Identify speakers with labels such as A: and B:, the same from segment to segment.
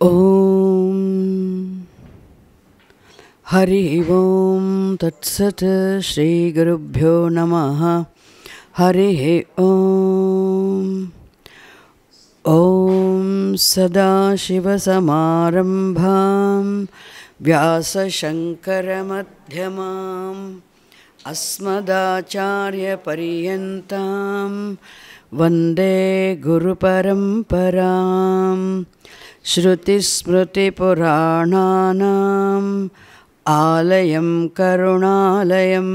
A: Oh. Hari ओं तत्सत् श्रीगुरुभ्यो नमः हरिः ॐ ॐ मध्यमा अस्मदाचार्यपर्यता वंदे वन्दे गुरुपरम्परां आलयं करुणालयं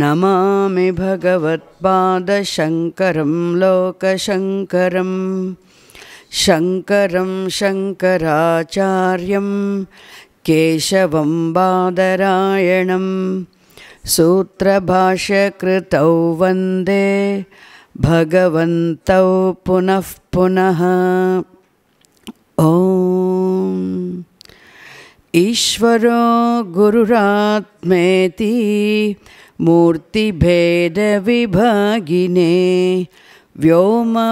A: नमामि भगवत्पादशङ्करं लोकशङ्करम् शङ्करं शङ्कराचार्यं केशवं बादरायणं सूत्रभाष्यकृतौ वन्दे भगवन्तौ पुनः पुनः ॐ ईश्वरो गुरुरात्मेति मूर्तिभेदविभागिने व्योमवद्व्याप्तदेहाय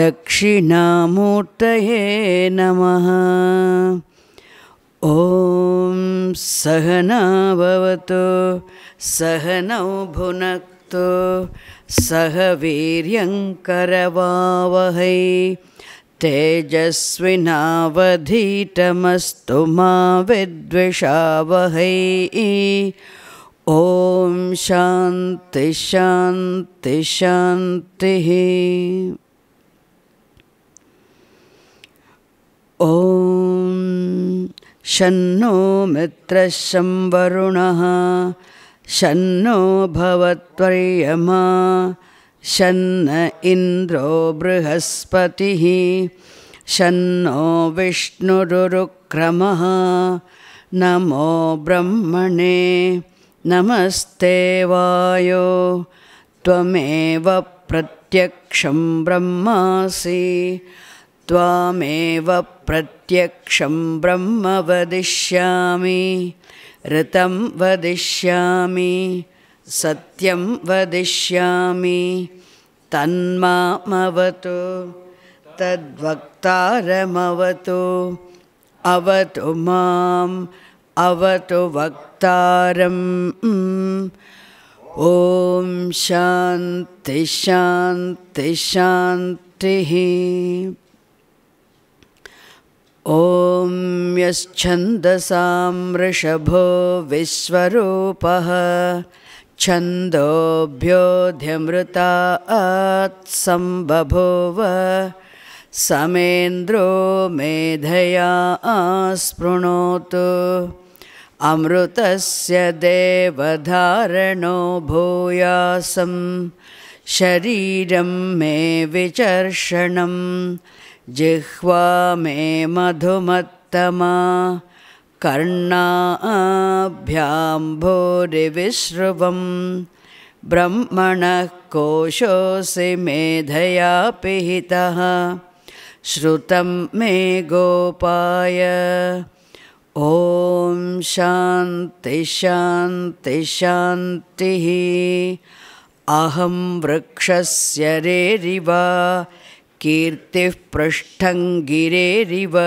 A: दक्षिणामूर्तये नमः ॐ सहना भवतु सहनौ भुनक्तु सह वीर्यङ्करवावहै तेजस्विनावधीतमस्तु मा विद्विषावहै शांति शांति शांति शान्तिः ॐ मित्र मित्रः शो भवत्मा शन्न इन्द्रो बृहस्पतिः शन्नो विष्णुरुक्रमः नमो ब्रह्मणे नमस्तेवायो त्वमेव प्रत्यक्षं ब्रह्मासि त्वामेव प्रत्यक्षं ब्रह्म वदिष्यामि ऋतं वदिष्यामि सत्यं वदिष्यामि तन्मामवतु तद्वक्तारमवतु अवतु माम् अवतु वक्तारम् ॐ शान्ति शान्ति शान्तिः ॐ यच्छन्दसामृषभो विश्वरूपः छन्दोभ्योऽध्यमृता सम्बभूव समेन्द्रो मेधया आस्पृणोतु अमृतस्य देवधारणो भूयासं शरीरं मे विचर्षणं जिह्वा मे मधुमत्तमा कर्णाभ्यां ब्रह्मण ब्रह्मणः कोशोऽसि मेधया पिहितः श्रुत मे गोपाय शांति शान्तिशान्तिशान्तिः अहम वृक्ष रेरिव कीर्ति पृष्ठ गिरेरिव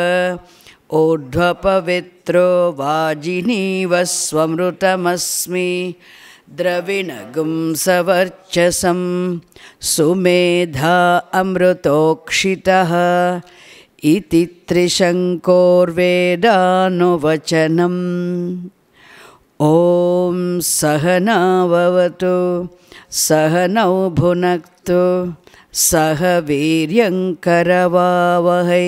A: ऊर्ध्वपवित्रो वाजिनीव स्वमृतमस्मि द्रविणगुंसवर्चसं सुमेधा अमृतोक्षितः इति त्रिशङ्कोर्वेदानुवचनम् ॐ सहनाववतु सहनौ भुनक्तु सह वीर्यङ्करवावहै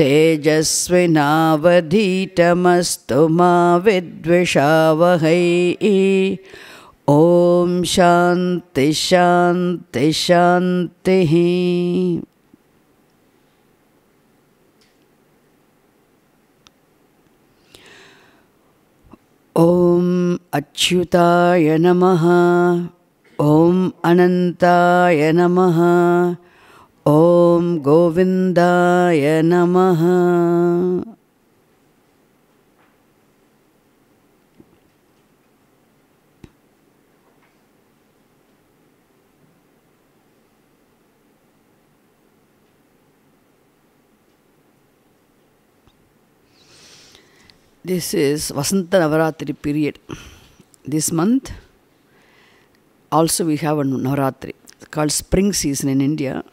A: तेजस्विनावधीतमस्तु मा विद्विषावहै ॐ शांति शांति शान्तिः अच्युताय नमः ओम अनंताय नमः Om गोविन्दाय नमः this is Vasanta Navaratri period. This month also we have a Navaratri called spring season in India.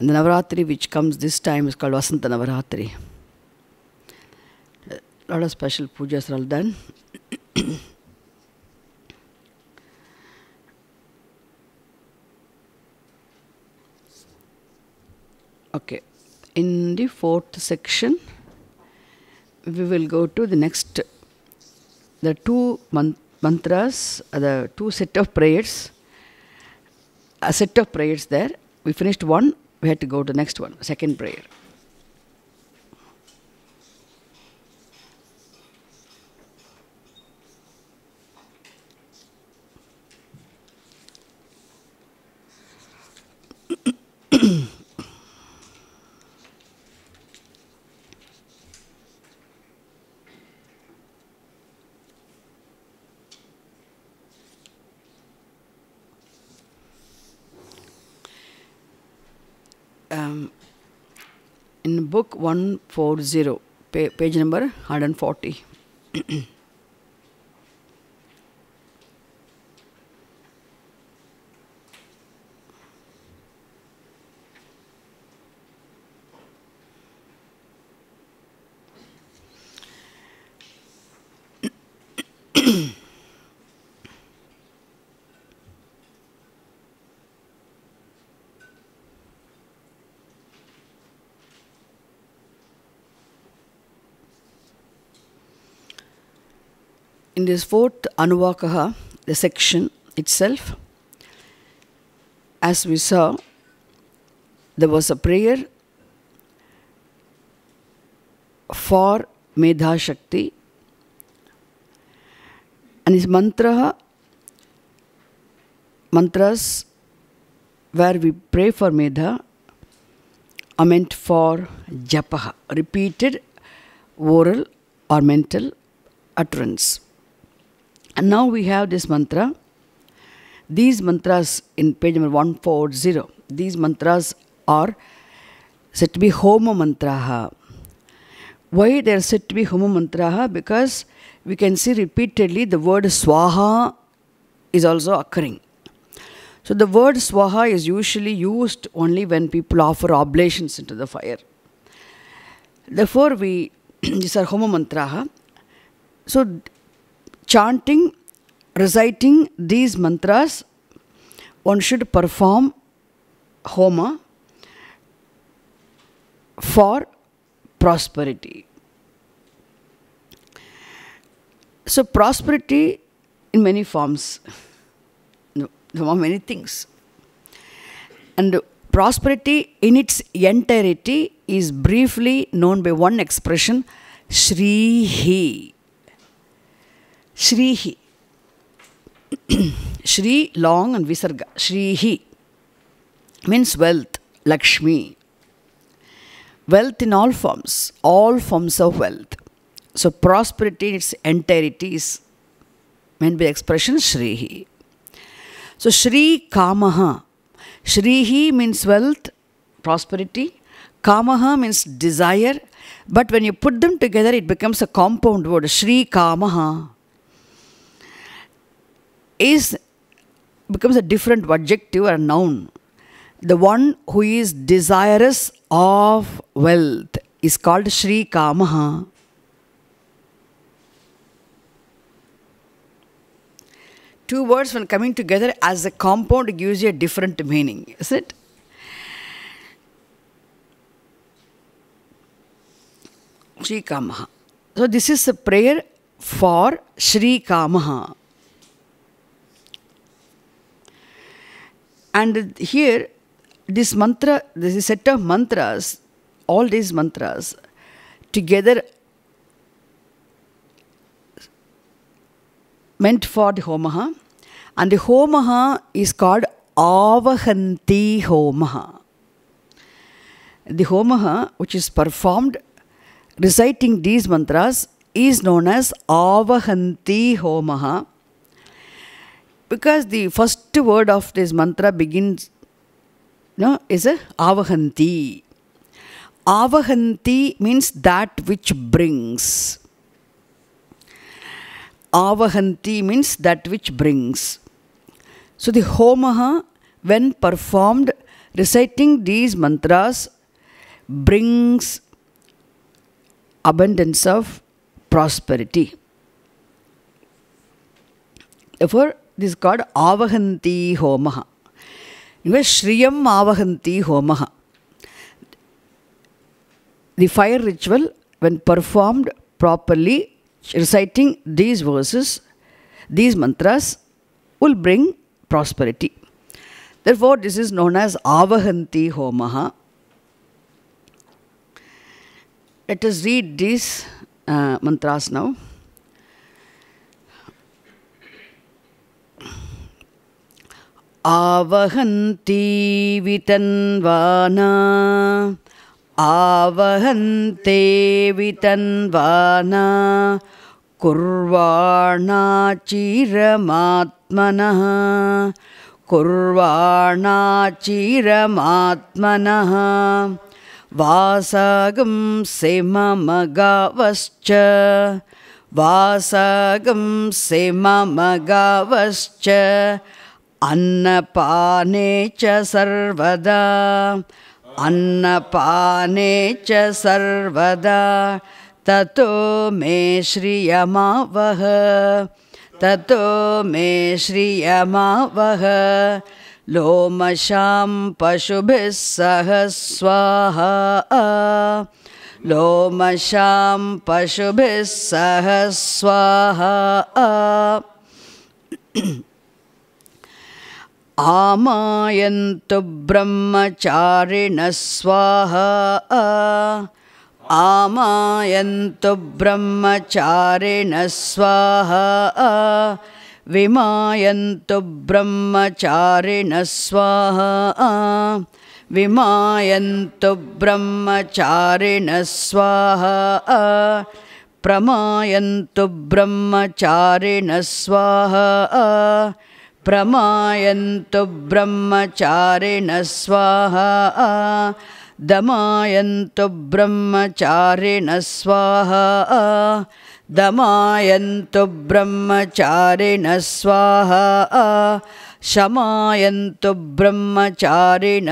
A: And the Navaratri which comes this time is called Vasanta Navaratri. A lot of special pujas are done. okay, in the fourth section, we will go to the next, the two man mantras, uh, the two set of prayers, a set of prayers there. We finished one, we had to go to next one, second prayer. in book 140, page number 140. in this fourth Anuvakaha, the section itself, as we saw, there was a prayer for Medha Shakti, and his mantra, mantras where we pray for Medha are meant for Japaha, repeated oral or mental utterance. And now we have this mantra. These mantras in page number 140, these mantras are said to be Homa Mantraha. Why they are said to be Homa Mantraha? Because we can see repeatedly the word Swaha is also occurring. So the word Swaha is usually used only when people offer oblations into the fire. Therefore, we these are Homa Mantraha. So chanting, reciting these mantras, one should perform Homa for prosperity. So, prosperity in many forms, there are many things. And prosperity in its entirety is briefly known by one expression, Shrihi. Shrihi. Shri, long and Visarga. Shrihi means wealth, Lakshmi. Wealth in all forms, all forms of wealth. So prosperity its entirety is meant by expression Shrihi. So Shri Kamaha. Shrihi means wealth, prosperity. Kamaha means desire. But when you put them together, it becomes a compound word. Shri Kamaha is becomes a different adjective or noun. The one who is desirous of wealth is called Sri Kamaha. Two words when coming together as a compound gives you a different meaning, is it? Shri Kamaha. So this is a prayer for Shri Kamaha. And here, this mantra, this set of mantras, all these mantras together meant for the homaha. And the homaha is called avahanti homaha. The homaha, which is performed reciting these mantras, is known as avahanti homaha because the first first word of this mantra begins no, is a avahanti. Avahanti means that which brings. Avahanti means that which brings. So the homaha, when performed, reciting these mantras brings abundance of prosperity. Therefore, this is called avahanti homaha anyway shriyam avahanti homaha the fire ritual when performed properly reciting these verses these mantras will bring prosperity therefore this is known as avahanti homaha let us read these uh, mantras now आवहन्ति वितन्वाना आवहन्ते वितन्वाना कुर्वानाचिरमात्मनः कुर्वाणाचिरमात्मनः वासागं वासागं से मम गावश्च अन्नपाने च सर्वदा अन्नपाने च सर्वदा ततो मे श्रियमावह ततो मे श्रियमावह लोमशां पशुभिः सह स्वाहा लोमशां पशुभिः सह स्वाहा आमायन्तु ब्रह्मचारिणः स्वाहा आमायन्तु ब्रह्मचारिणः स्वाहा विमायन्तु ब्रह्मचारिणः स्वाहा विमायन्तु ब्रह्मचारिणः स्वाहा प्रमायन्तु ब्रह्मचारिणः स्वाहा प्रमायन्तु ब्रह्मचारिण स्वाहा दमायन्तु ब्रह्मचारिण स्वाहा दमायन्तु ब्रह्मचारिणः स्वाहा शमायन्तु ब्रह्मचारिण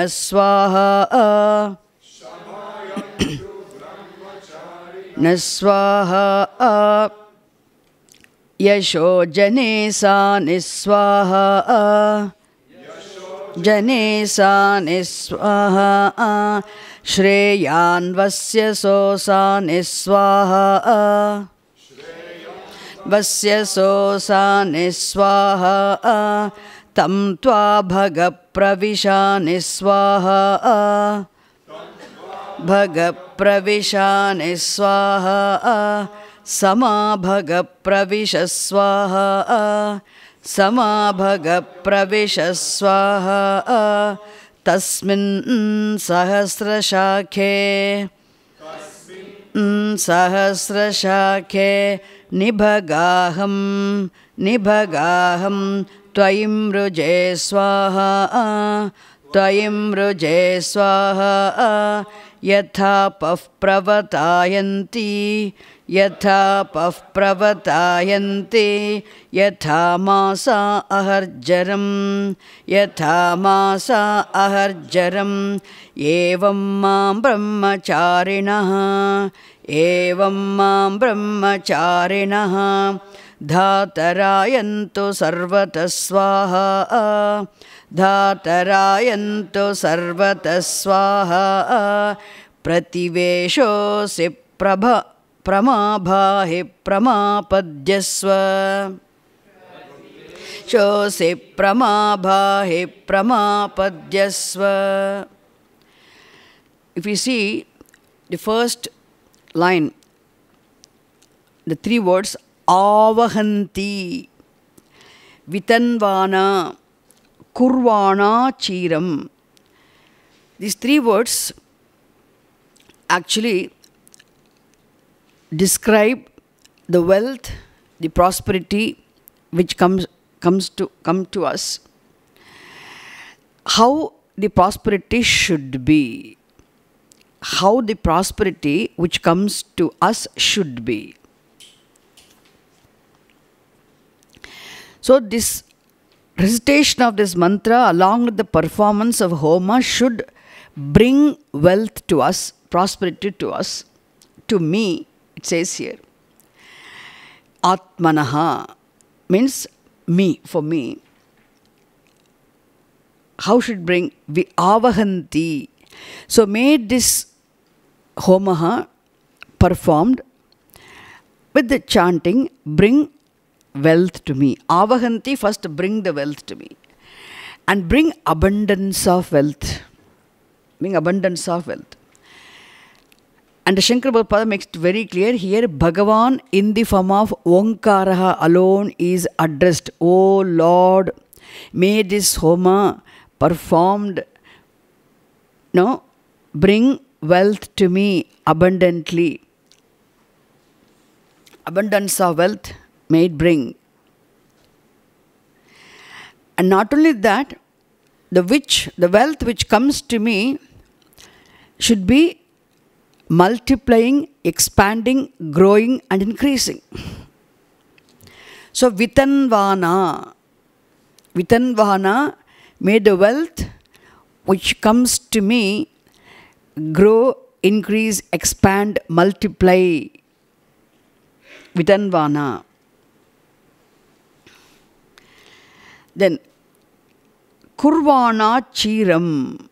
A: न स्वाहा यशो जने सा निस्वाहा जने सा निस्वाहा श्रेयान्वस्य सो सा निस्वाहा वस्य सो सा निस्वाहा तं त्वा भग प्रविशा निस्वाहा भग प्रविशा निस्वाहा समाभगप्रविशस्वाः समाभगप्रविशस्वाः तस्मिन् सहस्रशाखे सहस्रशाखे निभगाहं निभगाहं त्वयिं मृजे स्वाहा त्वयिं मृजे स्वाहा पः प्रवतायन्ति यथा पः प्रवतायन्ते यथा मासा अहर्जरं यथा मासा अहर्जरम् एवं मां ब्रह्मचारिणः एवं मां ब्रह्मचारिणः धातरायन्तु सर्वतः स्वाहा धातरायन्तु सर्वतः स्वाहा प्रतिवेशोऽसि प्रभा प्रमाभाहि प्रमापद्यस्व शोसि प्रमाभाहि प्रमापद्यस्व if you see the first line the three words आवहंती वितन्वाना कुर्वाना चीरम this three words actually describe the wealth, the prosperity which comes, comes to, come to us, how the prosperity should be, how the prosperity which comes to us should be. So this recitation of this mantra along with the performance of Homa should bring wealth to us, prosperity to us, to me, it says here, Atmanaha means me, for me. How should bring? Viavahanti. So made this homaha performed with the chanting, bring wealth to me. Avahanti, first bring the wealth to me. And bring abundance of wealth. Bring abundance of wealth. And the Shankara makes it very clear here Bhagavan in the form of Onkaraha alone is addressed. O Lord, may this Homa performed no, bring wealth to me abundantly. Abundance of wealth may it bring. And not only that, the which the wealth which comes to me should be multiplying, expanding, growing, and increasing. So Vitanvana, Vitanvana made the wealth which comes to me grow, increase, expand, multiply. Vitanvana. Then Kurvana Chiram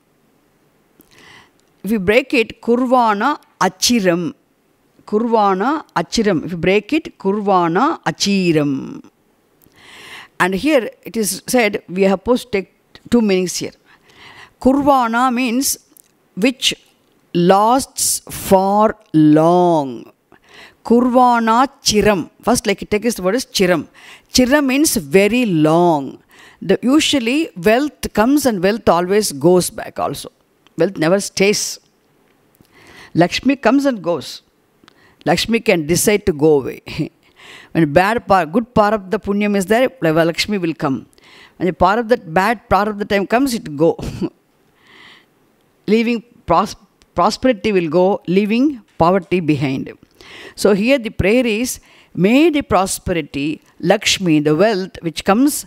A: if you break it, kurvana achiram. Kurvana achiram. If you break it, kurvana achiram. And here it is said, we have supposed to take two meanings here. Kurvana means which lasts for long. Kurvana chiram. First, like it takes the word is chiram. Chiram means very long. The, usually, wealth comes and wealth always goes back also. Wealth never stays. Lakshmi comes and goes. Lakshmi can decide to go away. when bad par, good part of the punyam is there, Lakshmi will come. When the part of that bad part of the time comes, it go. leaving pros prosperity will go, leaving poverty behind. So here the prayer is, may the prosperity, Lakshmi, the wealth which comes,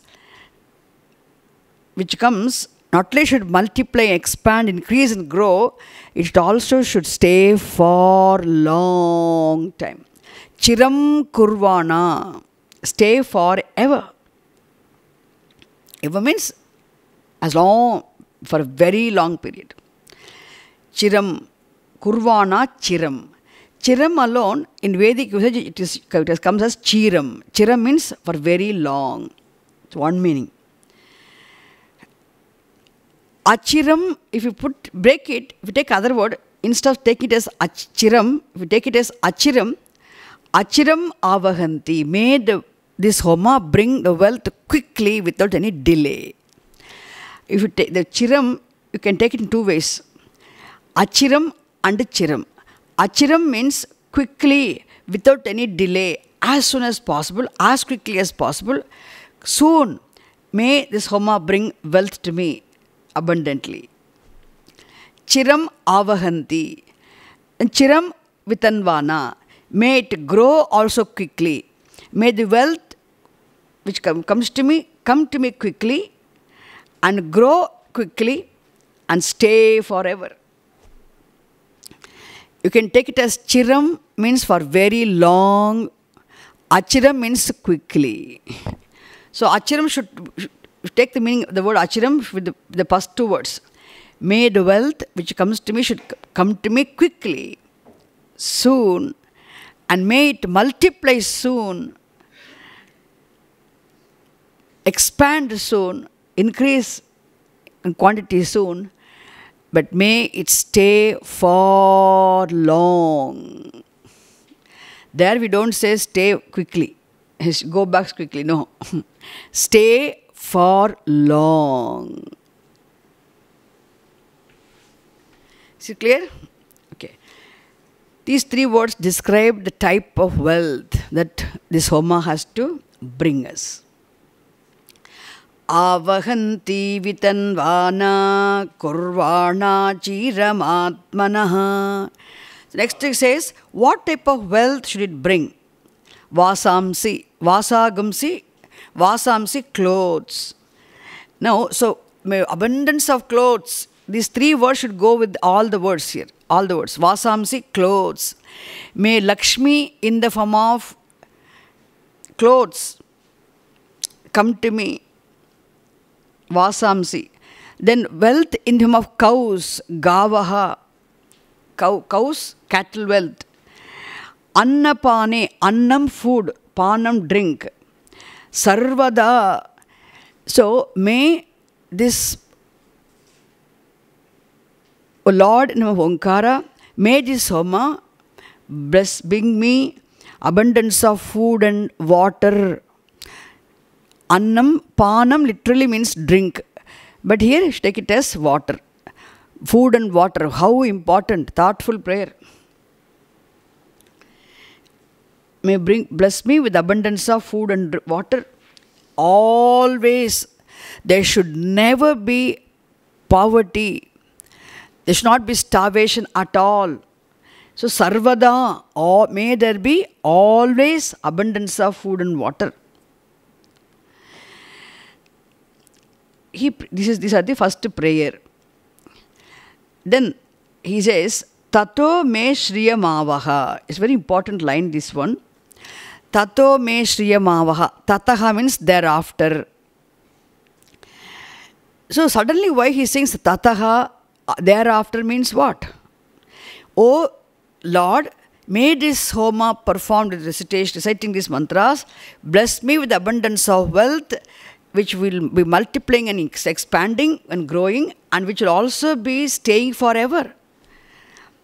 A: which comes not only should multiply, expand, increase, and grow, it also should stay for long time. Chiram kurvana, stay forever. Ever means as long, for a very long period. Chiram, kurvana chiram. Chiram alone, in Vedic usage, it, is, it comes as chiram. Chiram means for very long. It's one meaning achiram, if you put break it, if you take other word, instead of take it as achiram, if you take it as achiram, achiram avahanti, made this homa bring the wealth quickly without any delay. If you take the chiram, you can take it in two ways. Achiram and chiram. Achiram means quickly, without any delay, as soon as possible, as quickly as possible. Soon may this homa bring wealth to me abundantly. Chiram avahanti. And chiram vitanvana. May it grow also quickly. May the wealth which comes to me come to me quickly and grow quickly and stay forever. You can take it as chiram means for very long. Achiram means quickly. So achiram should, take the meaning of the word achiram with the, the two words. May the wealth which comes to me should come to me quickly, soon, and may it multiply soon, expand soon, increase in quantity soon, but may it stay for long. There we don't say stay quickly, go back quickly, no. stay for long. Is it clear? Okay. These three words describe the type of wealth that this Homa has to bring us. vitanvana kurvana कुर्वाणा चिरमात्मनः Next it says, what type of wealth should it bring? Vasamsi, vasagamsi. Vasamsi clothes. Now, so abundance of clothes. These three words should go with all the words here. All the words. Vasamsi clothes. May Lakshmi in the form of clothes come to me. Vasamsi. Then wealth in the form of cows, gavaha, cows, cattle wealth. Annapane, annam food, panam drink. sarvada. So may this O Lord, Namah Omkara, may this Homa bless, bring me abundance of food and water. Annam, panam literally means drink. But here, take it as water. Food and water, how important, thoughtful prayer. may bring, bless me with abundance of food and water. Always, there should never be poverty. There should not be starvation at all. So, sarvada, or may there be always abundance of food and water. He, this is, these are the first prayer. Then he says, Tato me shriyamavaha. It's a very important line, this one. Tato me Shriyamavaha. Tataha means thereafter. So suddenly why he sings Tataha thereafter means what? Oh Lord, may this Homa performed with recitation, reciting these mantras, bless me with abundance of wealth, which will be multiplying and expanding and growing, and which will also be staying forever.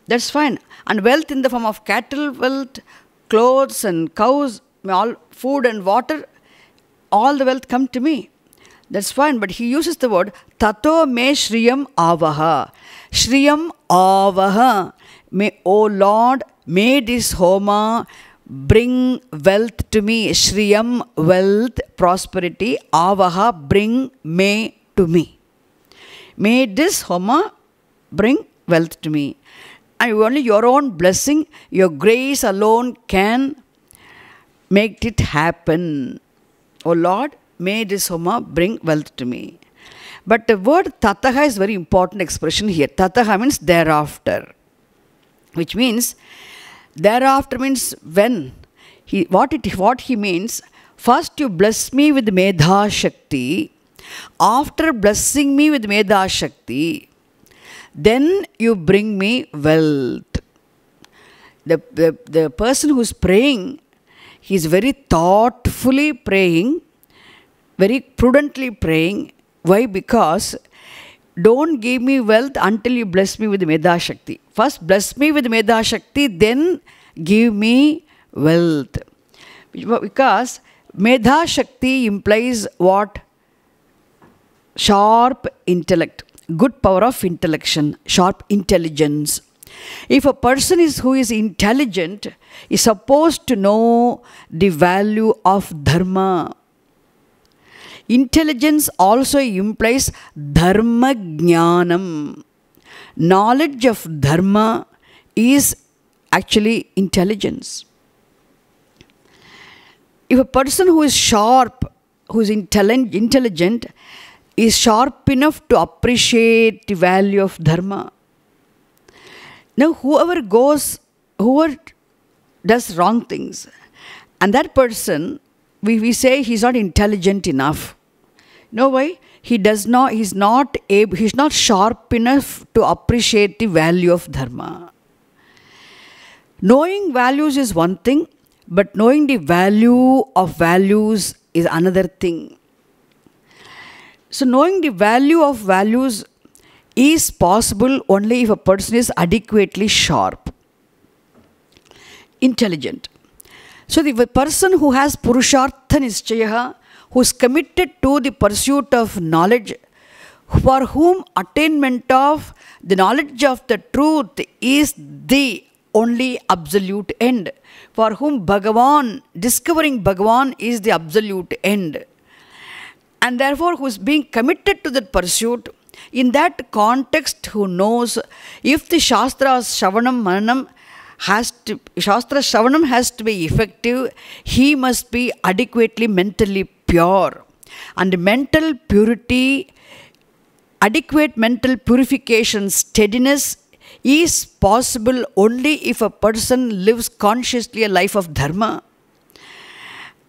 A: That's fine. And wealth in the form of cattle wealth, clothes and cows, all food and water, all the wealth come to me. That's fine, but he uses the word Tato me Shriyam Avaha. Shriyam Avaha. May, O Lord, may this Homa bring wealth to me. Shriyam, wealth, prosperity. Avaha, bring may to me. May this Homa bring wealth to me and only your own blessing, your grace alone can make it happen. O oh Lord, may this Homa bring wealth to me. But the word tataha is very important expression here. Tataha means thereafter, which means thereafter means when. He, what, it, what he means, first you bless me with Medha Shakti, after blessing me with Medha Shakti, then you bring me wealth. The, the, the person who's praying, he is very thoughtfully praying, very prudently praying. Why? Because don't give me wealth until you bless me with Medha Shakti. First, bless me with Medha Shakti, then give me wealth. Because Medha Shakti implies what? Sharp intellect good power of intellection, sharp intelligence. If a person is who is intelligent is supposed to know the value of dharma. Intelligence also implies dharma jnanam. Knowledge of dharma is actually intelligence. If a person who is sharp, who is intelligent, is sharp enough to appreciate the value of dharma. Now, whoever goes, whoever does wrong things, and that person, we, we say he's not intelligent enough. You know why? He does not, he's not able, he's not sharp enough to appreciate the value of dharma. Knowing values is one thing, but knowing the value of values is another thing. So, knowing the value of values is possible only if a person is adequately sharp, intelligent. So, the person who has is Nischayaha, who is committed to the pursuit of knowledge, for whom attainment of the knowledge of the truth is the only absolute end, for whom Bhagavan, discovering Bhagavan is the absolute end and therefore who is being committed to that pursuit in that context who knows if the shastra shavanam manam has to shastra shavanam has to be effective he must be adequately mentally pure and mental purity adequate mental purification steadiness is possible only if a person lives consciously a life of dharma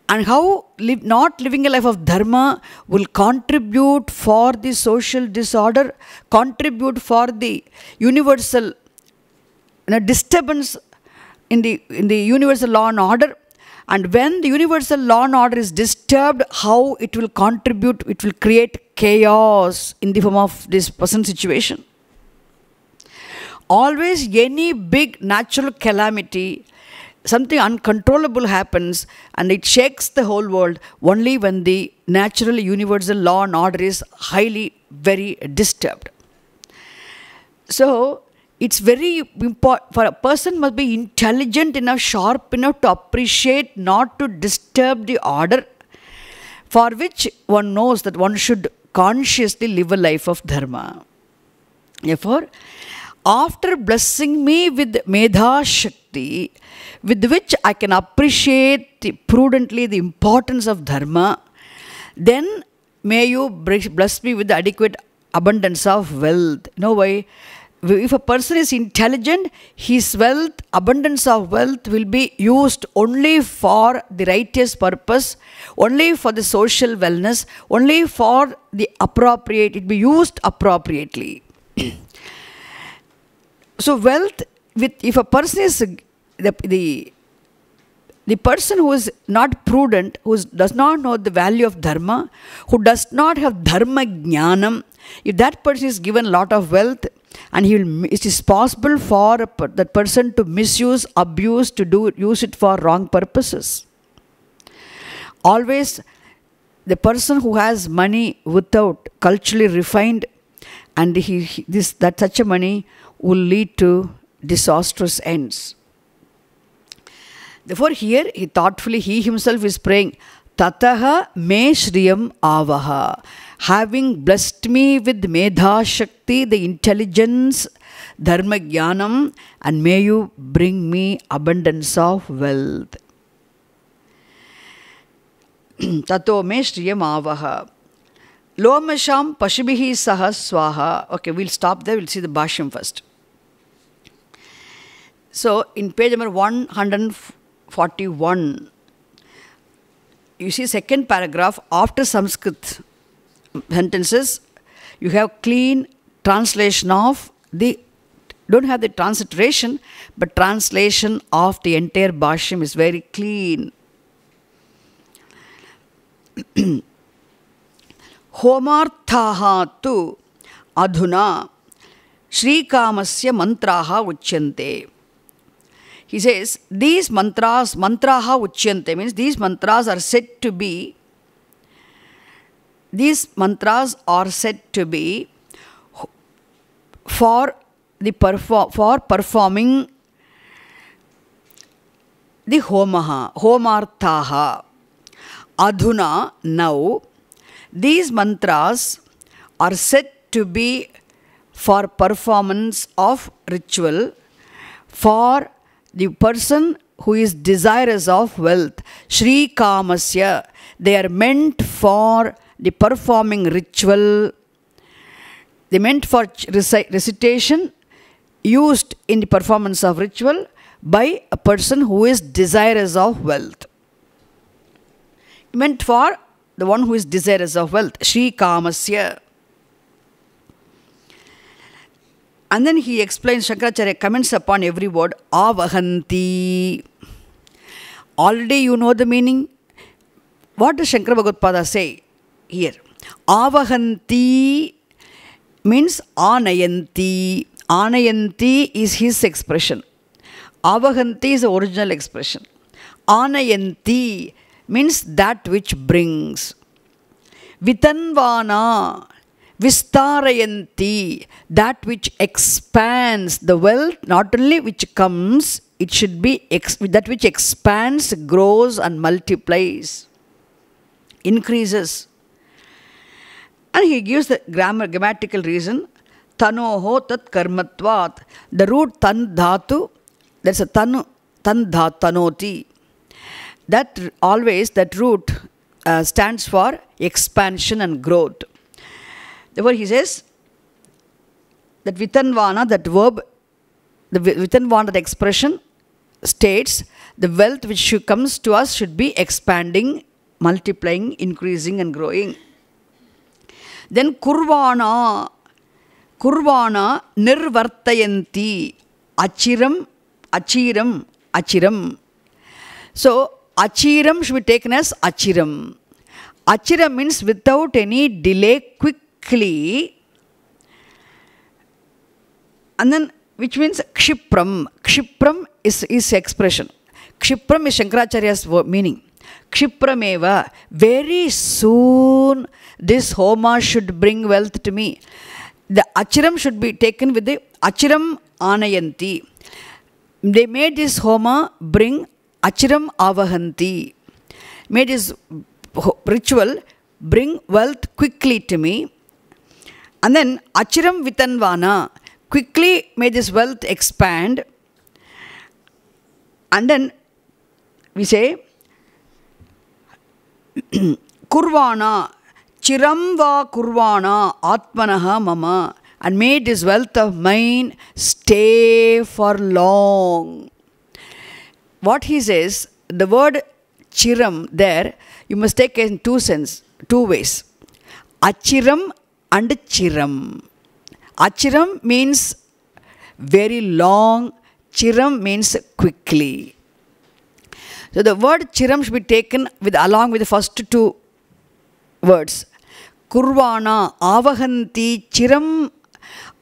A: and how live, not living a life of dharma will contribute for the social disorder, contribute for the universal you know, disturbance in the, in the universal law and order. And when the universal law and order is disturbed, how it will contribute, it will create chaos in the form of this person situation. Always any big natural calamity something uncontrollable happens and it shakes the whole world only when the natural universal law and order is highly very disturbed so it's very important for a person must be intelligent enough sharp enough to appreciate not to disturb the order for which one knows that one should consciously live a life of dharma therefore after blessing me with medha shakti with which I can appreciate prudently the importance of Dharma, then may you bless me with the adequate abundance of wealth. You know why? If a person is intelligent, his wealth, abundance of wealth will be used only for the righteous purpose, only for the social wellness, only for the appropriate, it be used appropriately. so wealth with if a person is the, the the person who is not prudent, who does not know the value of dharma, who does not have dharma jnanam, if that person is given lot of wealth, and he will, it is possible for a, that person to misuse, abuse, to do use it for wrong purposes. Always, the person who has money without culturally refined, and he, he this that such a money will lead to disastrous ends. Therefore, here he thoughtfully, he himself is praying, Tataha me shriyam avaha. Having blessed me with medha shakti, the intelligence, dharma jnanam, and may you bring me abundance of wealth. Tato me shriyam avaha. Lomasham pashubihi saha swaha. Okay, we'll stop there. We'll see the bhashyam first. So in page number 141, you see second paragraph, after Sanskrit sentences, you have clean translation of the, don't have the transliteration, but translation of the entire Bhashyam is very clean. होमार्थाः तु अधुना श्रीकामस्य mantraha उच्यन्ते he says, these mantras, mantraha uchyante, means these mantras are said to be, these mantras are said to be for the perform, for performing the homaha, homarthaha. Adhuna, now, these mantras are said to be for performance of ritual for the person who is desirous of wealth, Shri Kamasya, they are meant for the performing ritual, they meant for recitation used in the performance of ritual by a person who is desirous of wealth. Meant for the one who is desirous of wealth, Shri Kamasya. And then he explains, Shankaracharya comments upon every word, avahanti. Already you know the meaning. What does Shankara Bhagavad say here? Avahanti means anayanti. Anayanti is his expression. Avahanti is the original expression. Anayanti means that which brings. Vitanvana Vistarayanti, that which expands the wealth, not only which comes, it should be that which expands, grows, and multiplies, increases. And he gives the grammar, grammatical reason tanoho tat karmatvat. The root tan dhatu, there's a tan, tan dhatanoti. That always, that root uh, stands for expansion and growth. Therefore, he says that Vitanvana, that verb, the Vitanvana, that expression states the wealth which comes to us should be expanding, multiplying, increasing, and growing. Then Kurvana, Kurvana Nirvartayanti, Achiram, Achiram, Achiram. So, Achiram should be taken as Achiram. achiram means without any delay, quick Quickly, and then which means kshipram. Kshipram is his expression. Kshipram is Shankaracharya's meaning. Kshiprameva, very soon this Homa should bring wealth to me. The Achiram should be taken with the Achiram Anayanti. They made this Homa bring Achiram Avahanti. Made this ritual bring wealth quickly to me. And then Achiram Vitanvana, quickly may this wealth expand. And then we say, Kurvana, Chiram va Kurvana, Atmanaha mama, and may this wealth of mine stay for long. What he says, the word chiram there, you must take in two sense, two ways. Achiram and chiram. Achiram means very long, chiram means quickly. So the word chiram should be taken with along with the first two words. Kurvana avahanti chiram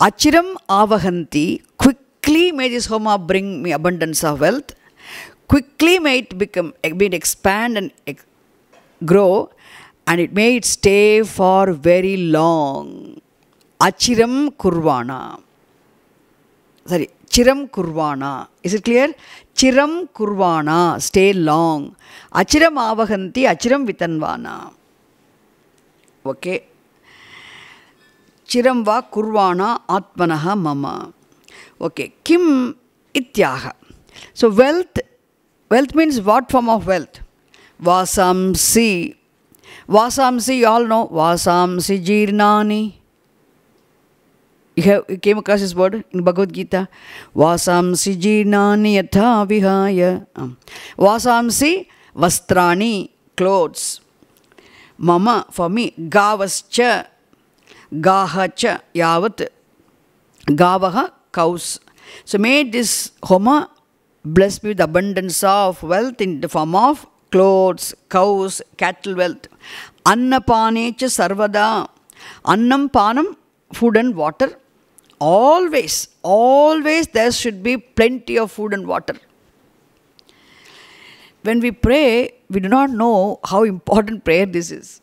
A: achiram avahanti quickly may this homa bring me abundance of wealth. Quickly may it become may it expand and grow and it may stay for very long. Achiram Kurvana. Sorry, Chiram Kurvana. Is it clear? Chiram Kurvana. Stay long. Achiram Avahanti, Achiram Vitanvana. Okay. Chiram va Kurvana Atmanaha Mama. Okay. Kim Ityaha. So wealth, wealth means what form of wealth? Vasamsi. वासांसी all know वासांसी जीर्णानी came word in Bhagavad Gita वासांसी जीर्णानी यथा विहाय वासांसी वस्त्राणी clothes मम for me गावश्च गाह च यावत् गाव cows so may this home blessed with abundance of wealth in the form of clothes cows cattle wealth Annapanech sarvada. Annam panam, food and water. Always, always there should be plenty of food and water. When we pray, we do not know how important prayer this is.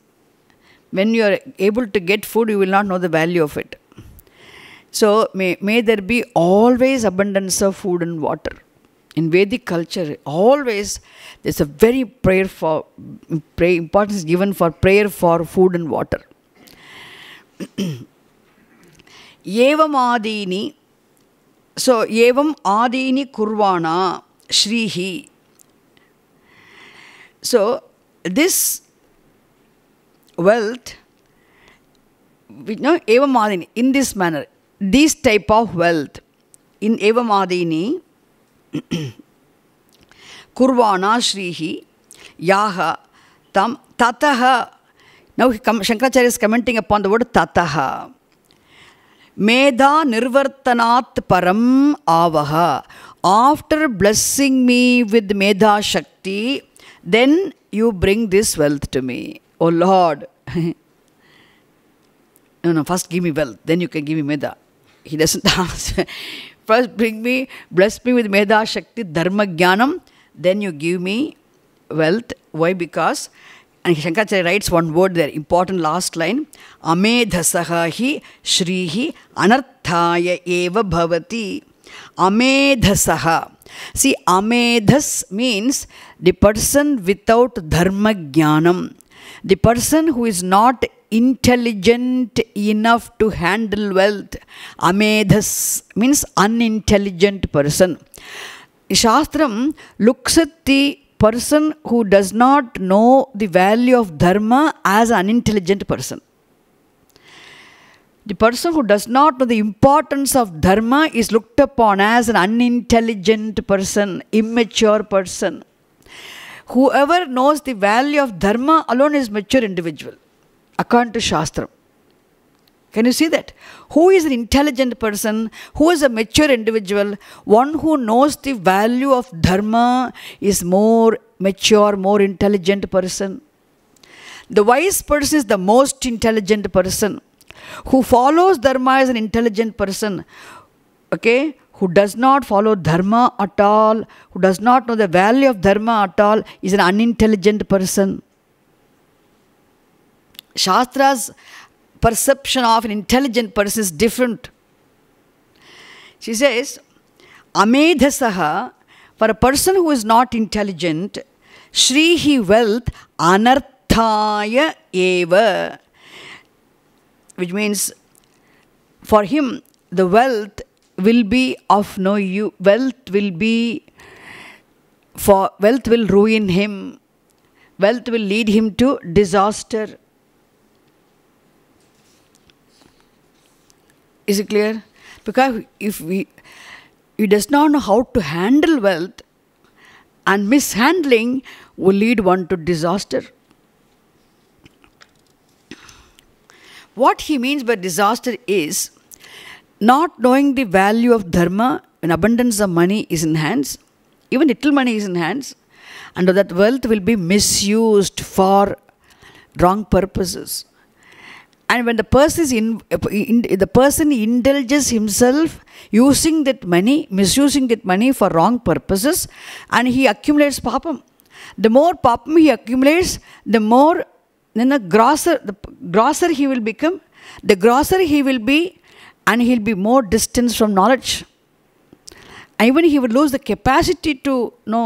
A: When you are able to get food, you will not know the value of it. So may, may there be always abundance of food and water in Vedic culture, always there's a very prayer for pray, importance given for prayer for food and water. Yevam Adini, so yevam Adini Kurvana Shrihi. So this wealth, we know Evam Adini, in this manner, this type of wealth in Evam Adini, kurvana shrihi yaha tam tataha now shankaracharya is commenting upon the word tataha medha nirvartanat param avaha after blessing me with medha shakti then you bring this wealth to me oh lord no no first give me wealth then you can give me medha he doesn't answer first bring me, bless me with Medha Shakti Dharma Jnanam, then you give me wealth. Why? Because, and Shankaracharya writes one word there, important last line, Amedhasaha hi Shrihi Anarthaya Eva Bhavati. Amedhasaha. See, Amedhas means the person without Dharma Jnanam. The person who is not intelligent enough to handle wealth. Amedhas means unintelligent person. Shastram looks at the person who does not know the value of dharma as an intelligent person. The person who does not know the importance of dharma is looked upon as an unintelligent person, immature person. Whoever knows the value of dharma alone is mature individual according to Shastra. Can you see that? Who is an intelligent person? Who is a mature individual? One who knows the value of dharma is more mature, more intelligent person. The wise person is the most intelligent person. Who follows dharma is an intelligent person. Okay? Who does not follow dharma at all, who does not know the value of dharma at all, is an unintelligent person. Shastra's perception of an intelligent person is different. She says, Amedhasaha, for a person who is not intelligent, Shrihi wealth anarthaya eva, which means for him the wealth will be of no use. Wealth will be for wealth will ruin him. Wealth will lead him to disaster. Is it clear? Because if we, he does not know how to handle wealth, and mishandling will lead one to disaster. What he means by disaster is not knowing the value of dharma when abundance of money is in hands, even little money is in hands, and that wealth will be misused for wrong purposes and when the person is in, in, the person indulges himself using that money misusing that money for wrong purposes and he accumulates papam the more papam he accumulates the more then the grosser the grosser he will become the grosser he will be and he'll be more distant from knowledge and even he would lose the capacity to know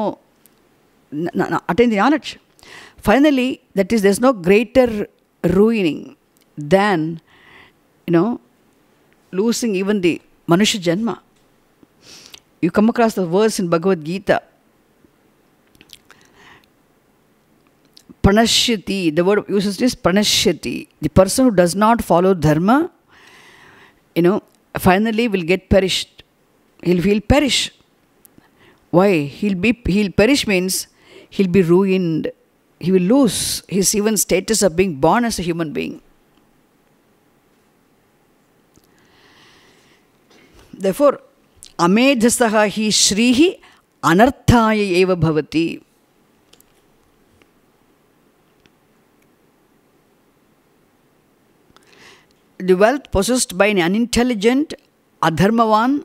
A: attain the knowledge finally that is there's no greater ruining than, you know, losing even the Manusha Janma. You come across the verse in Bhagavad Gita. Pranashyati, the word uses is pranashyati. The person who does not follow dharma, you know, finally will get perished. He'll, feel perish. Why? He'll be he'll perish means he'll be ruined. He will lose his even status of being born as a human being. therefore amedhasaha hi shrihi anarthaya eva bhavati the wealth possessed by an unintelligent adharmavan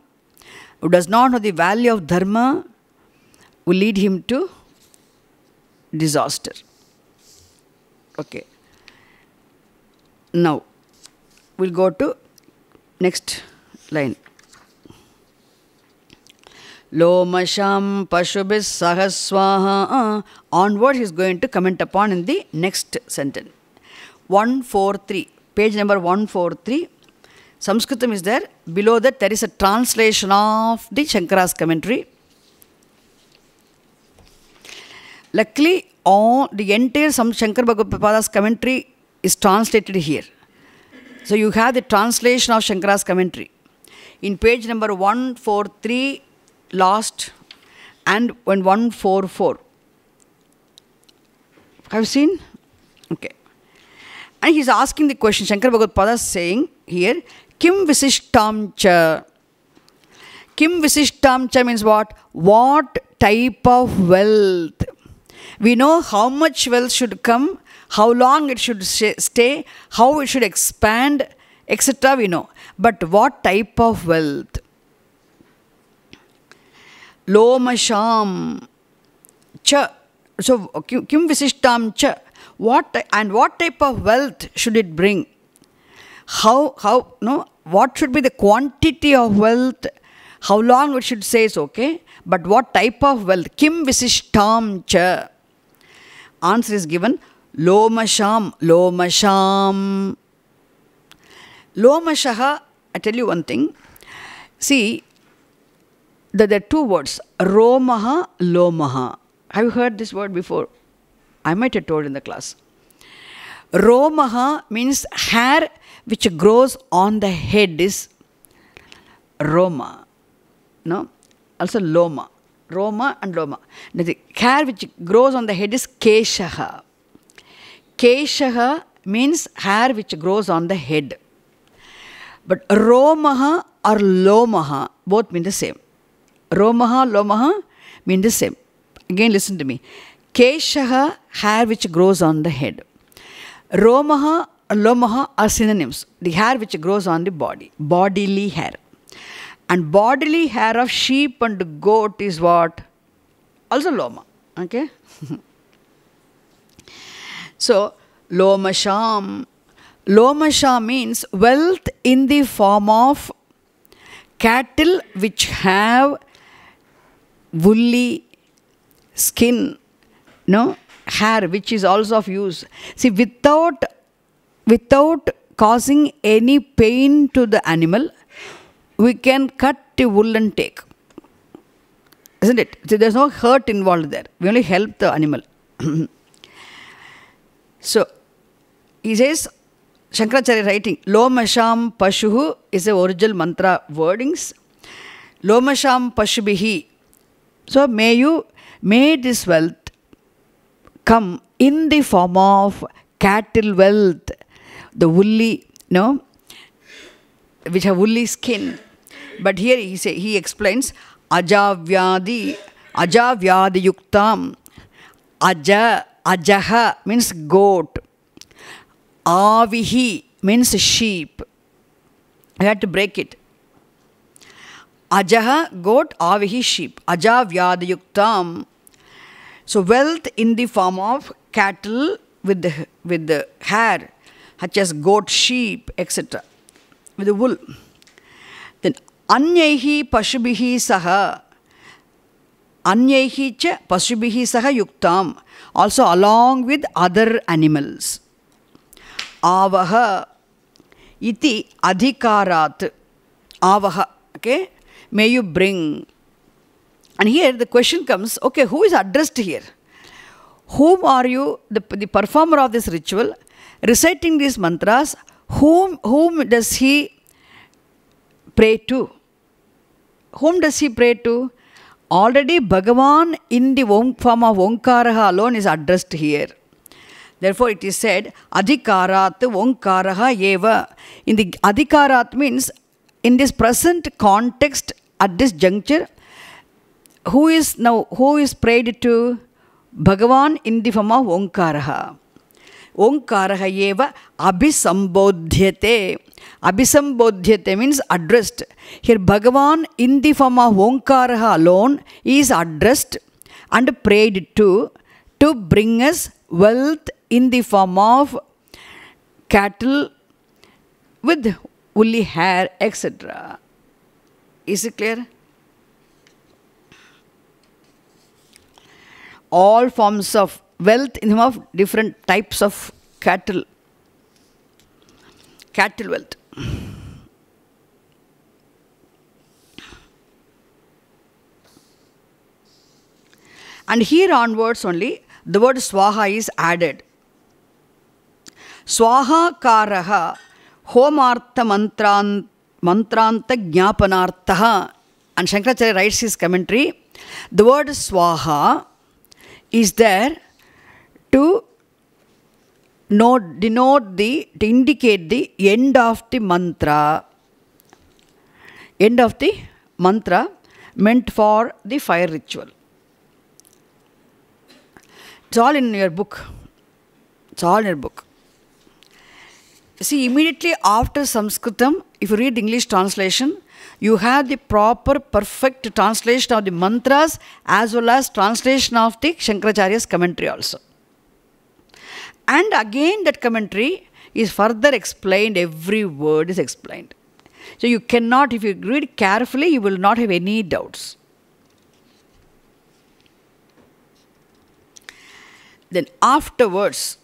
A: who does not know the value of dharma will lead him to disaster okay now we'll go to next line Lomasham Pashubhis Sahaswaha onward he is going to comment upon in the next sentence. 143, page number 143. Sanskritam is there. Below that there is a translation of the Shankara's commentary. Luckily, all the entire Sam Shankar Bhagavapada's commentary is translated here. So you have the translation of Shankara's commentary. In page number 143, last and when 144. Have you seen? Okay. And he's asking the question, Shankar Bhagavad is saying here, Kim Visishtam Cha. Kim Visishtam Cha means what? What type of wealth? We know how much wealth should come, how long it should stay, how it should expand, etc. We know. But what type of wealth? Lo lomasham cha. So, kim visishtam cha. What and what type of wealth should it bring? How how no? What should be the quantity of wealth? How long it should say is okay, but what type of wealth? Kim visishtam cha. Answer is given. Lo lo Lomasham, Lomasham. Lomashah, I tell you one thing. See, there are two words, Romaha, Lomaha. Have you heard this word before? I might have told in the class. Romaha means hair which grows on the head is Roma. No? Also Loma. Roma and Loma. Now the hair which grows on the head is Keshaha. Keshaha means hair which grows on the head. But Romaha or Lomaha both mean the same. Romaha, Lomaha mean the same. Again, listen to me. Keshaha, hair which grows on the head. Romaha, Lomaha are synonyms. The hair which grows on the body, bodily hair. And bodily hair of sheep and goat is what? Also Loma. Okay? so, Lomasham. Lomasha means wealth in the form of cattle which have woolly skin, no hair, which is also of use. See, without without causing any pain to the animal, we can cut the woolen take. Isn't it? So there's no hurt involved there. We only help the animal. so he says, Shankaracharya writing, Lomasham Pashuhu is the original mantra wordings. Lomasham Pashubihi so may you, may this wealth come in the form of cattle wealth, the woolly, no, which have woolly skin. But here he say, he explains ajavyadi, ajavyadi yuktam, aja, ajaha means goat, avihi means sheep. You have to break it. अजह goat आवि sheep अजा व्याधयुक्त so wealth in the form of cattle with with hair such as goat sheep etcetera with wool then अन्यैः पशुभिः सह अन्यैः च पशुभिः सह युक्ताम् also along with other animals आवह इति अधिकारात् आवह okay okay? may you bring? And here the question comes, okay, who is addressed here? Whom are you, the, the performer of this ritual, reciting these mantras, whom, whom does he pray to? Whom does he pray to? Already Bhagavan in the form of Omkaraha alone is addressed here. Therefore, it is said, Adhikarat Omkaraha Eva. In the Adhikarat means, in this present context, at this juncture, who is now who is prayed to? Bhagavan in the form of Omkaraha. Omkaraha eva abhisambodhyate. Abhisambodhyate means addressed. Here Bhagavan in the form of Omkaraha alone is addressed and prayed to to bring us wealth in the form of cattle with woolly hair, etc. Is it clear? All forms of wealth in form of different types of cattle. Cattle wealth. And here onwards only, the word swaha is added. Swaha karaha homartha mantrant mantranta jnapanaartha and Shankaracharya writes his commentary the word swaha is there to note, denote the to indicate the end of the mantra end of the mantra meant for the fire ritual it's all in your book it's all in your book See, immediately after Sanskritam, if you read English translation, you have the proper, perfect translation of the mantras as well as translation of the Shankaracharya's commentary also. And again, that commentary is further explained, every word is explained. So you cannot, if you read carefully, you will not have any doubts. Then afterwards,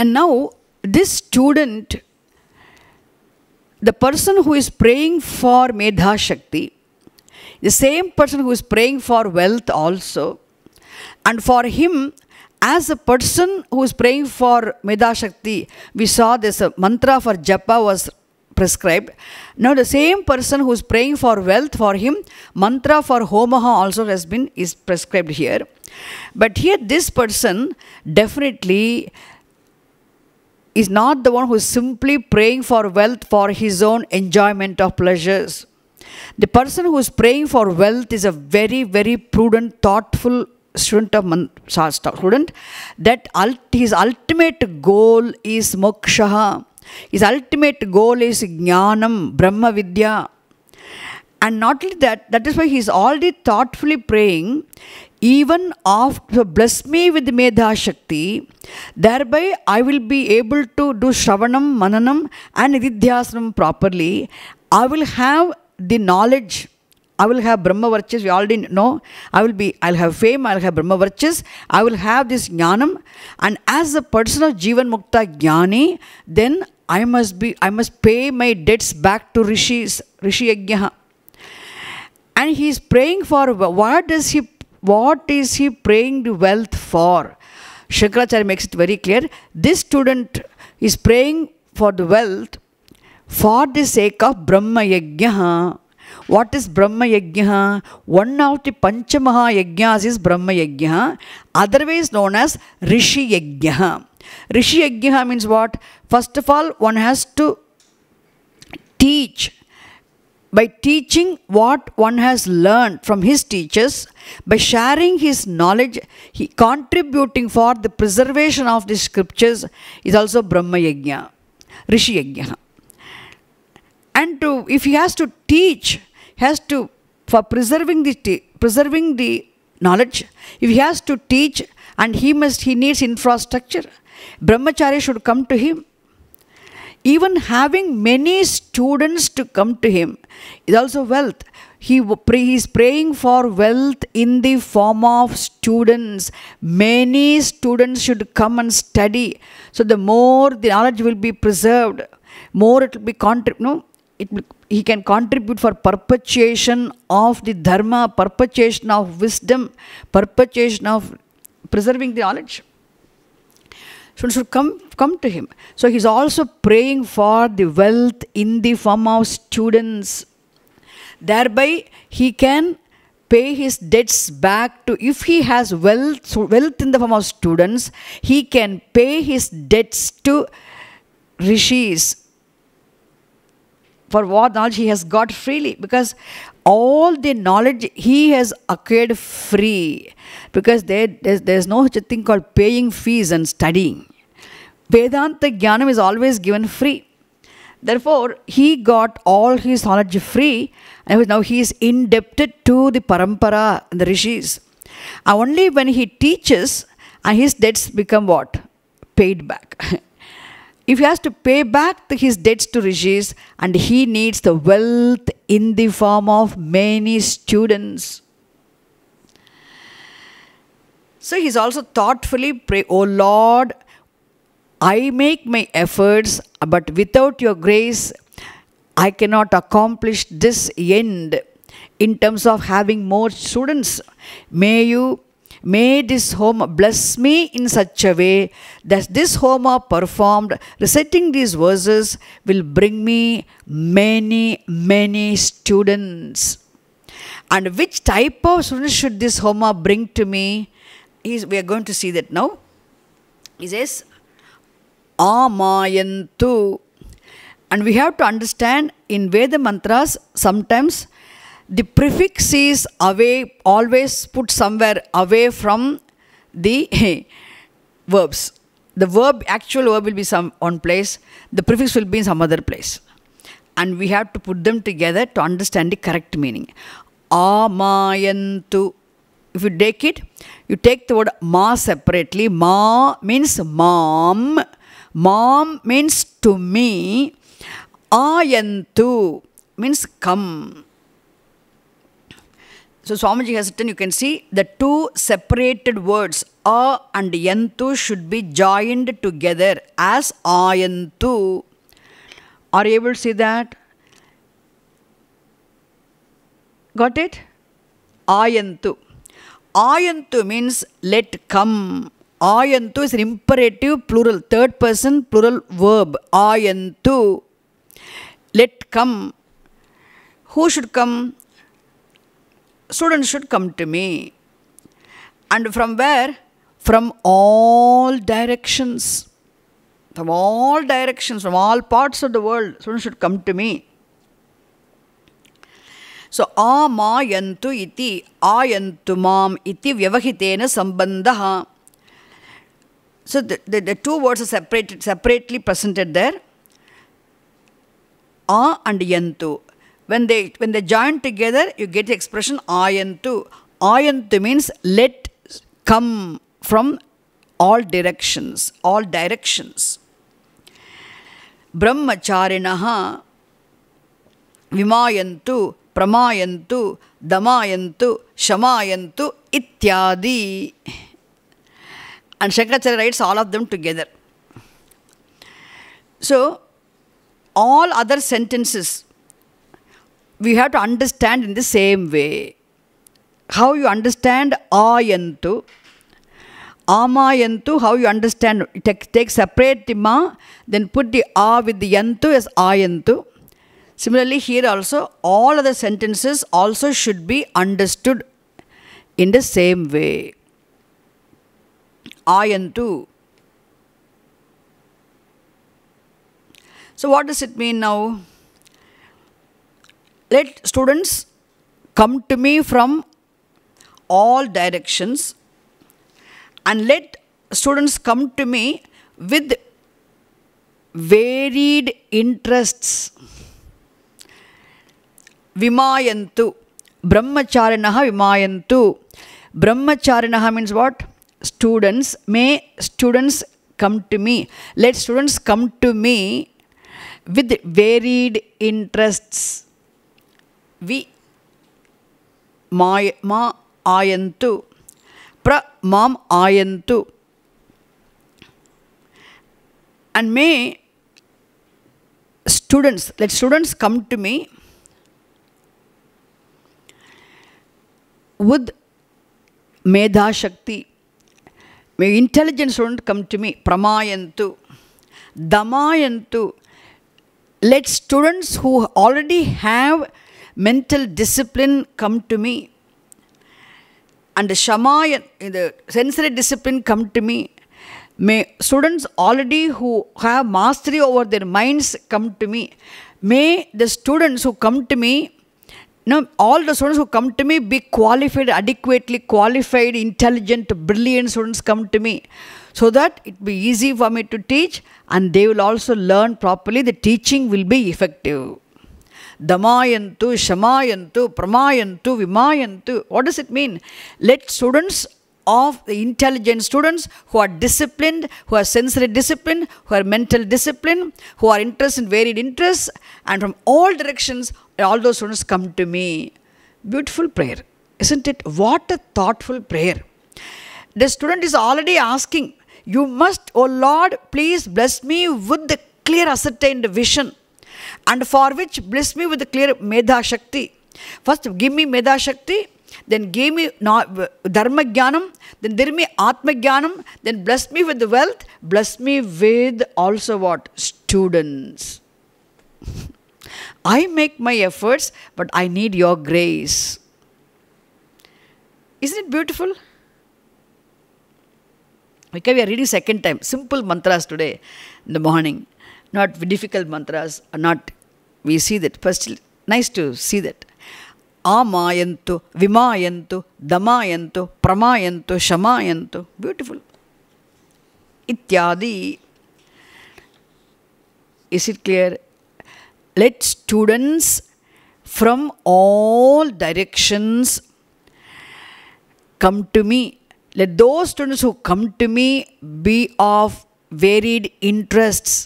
A: And now, this student, the person who is praying for Medha Shakti, the same person who is praying for wealth also, and for him, as a person who is praying for Medha Shakti, we saw this mantra for japa was prescribed. Now the same person who is praying for wealth for him, mantra for homaha also has been is prescribed here. But here this person definitely is not the one who is simply praying for wealth for his own enjoyment of pleasures. The person who is praying for wealth is a very, very prudent, thoughtful student of man, student that ult, his ultimate goal is moksha. His ultimate goal is jnanam, Brahma Vidya. And not only that, that is why he is already thoughtfully praying even after bless me with Medha Shakti, thereby I will be able to do Shravanam, Mananam and Nididhyasanam properly. I will have the knowledge. I will have Brahma Varchas, we already know. I will be, I'll have fame, I'll have Brahma Varchas, I will have this Jnanam. And as a person of Jivan Mukta Jnani, then I must be, I must pay my debts back to Rishis, Rishi Yajnaha. And he is praying for, what does he what is he praying the wealth for? Shankaracharya makes it very clear. This student is praying for the wealth for the sake of Brahma Yajna. What is Brahma Yajna? One of the Panchamaha Yajnas is Brahma Yajna, otherwise known as Rishi Yajna. Rishi Yajna means what? First of all, one has to teach by teaching what one has learned from his teachers, by sharing his knowledge, he contributing for the preservation of the scriptures is also Brahma Yajna, Rishi Yajna. And to, if he has to teach, has to, for preserving the, preserving the knowledge, if he has to teach and he must, he needs infrastructure, Brahmacharya should come to him even having many students to come to him is also wealth. He is praying for wealth in the form of students. Many students should come and study. So the more the knowledge will be preserved, more it will be contrib- no, it will, he can contribute for perpetuation of the dharma, perpetuation of wisdom, perpetuation of preserving the knowledge. So should come, come to him. So he's also praying for the wealth in the form of students. Thereby, he can pay his debts back to, if he has wealth, wealth in the form of students, he can pay his debts to rishis for what knowledge he has got freely because all the knowledge he has acquired free because there, there's, there's no such a thing called paying fees and studying. Vedanta Jnanam is always given free. Therefore, he got all his knowledge free, and now he is indebted to the parampara and the rishis. And uh, only when he teaches, and uh, his debts become what? Paid back. if he has to pay back his debts to rishis, and he needs the wealth in the form of many students. So he's also thoughtfully pray, Oh Lord, I make my efforts, but without your grace, I cannot accomplish this end in terms of having more students. May you May this home bless me in such a way that this homa performed, reciting these verses will bring me many, many students. And which type of students should this homa bring to me? he's, we are going to see that now. He says, Amayantu. And we have to understand in Veda mantras, sometimes the prefix is away, always put somewhere away from the verbs. The verb, actual verb will be some one place, the prefix will be in some other place. And we have to put them together to understand the correct meaning. Amayantu if you take it, you take the word ma separately. Ma means mom. Mom means to me. Ayantu means come. So Swamiji has written, you can see the two separated words, a and yantu should be joined together as ayantu. Are you able to see that? Got it? Ayantu. Ayantu means let come. Ayantu is an imperative plural, third person plural verb. Ayantu. Let come. Who should come? Students should come to me. And from where? From all directions. From all directions, from all parts of the world, students should come to me. So ಆ iti a ಆಯಂತು ಮಾಂ ಇತಿ ವ್ಯವಹಿತೇನ ಸಂಬಂಧ So the, the, the, two words are separated, separately presented there. A and yantu. When they when they join together, you get the expression ayantu. Ayantu means let come from all directions, all directions. Brahmacharinaha vimayantu प्रमायंतु दमायंतु शमायंतु इत्यादि and Shankaracharya writes all of them together. So, all other sentences we have to understand in the same way. How you understand ayantu, amayantu, how you understand, take, take separate the ma, then put the a with the yantu as ayantu. Similarly, here also all other sentences also should be understood in the same way. I and two. So what does it mean now? Let students come to me from all directions and let students come to me with varied interests. Vimayantu. Brahmacharinaha Vimayantu. Brahmacharinaha means what? Students. May students come to me. Let students come to me with varied interests. Vi ma, ayantu. Pra mam ayantu. And may students, let students come to me would Medha Shakti, may intelligence won't come to me, Pramayantu, Damayantu. Let students who already have mental discipline come to me. And the in the sensory discipline come to me. May students already who have mastery over their minds come to me. May the students who come to me now, all the students who come to me be qualified, adequately qualified, intelligent, brilliant students come to me so that it be easy for me to teach and they will also learn properly. The teaching will be effective. Damayantu, Shamayantu, Pramayantu, Vimayantu. What does it mean? Let students of the intelligent students who are disciplined, who are sensory disciplined, who are mental disciplined, who are interested in varied interests, and from all directions, all those students come to me. Beautiful prayer, isn't it? What a thoughtful prayer. The student is already asking, You must, O oh Lord, please bless me with the clear ascertained vision, and for which bless me with the clear Medha Shakti. First, give me Medha Shakti then gave me uh, dharma jnanam, then gave me atma jnanam, then blessed me with the wealth, blessed me with also what? Students. I make my efforts, but I need your grace. Isn't it beautiful? Okay, we are reading second time. Simple mantras today in the morning. Not difficult mantras, not we see that. First, nice to see that. आमायंतु विमायंतु दमायंतु प्रमायंतु शमायंतु beautiful इत्यादि is it clear let students from all directions come to me let those students who come to me be of varied interests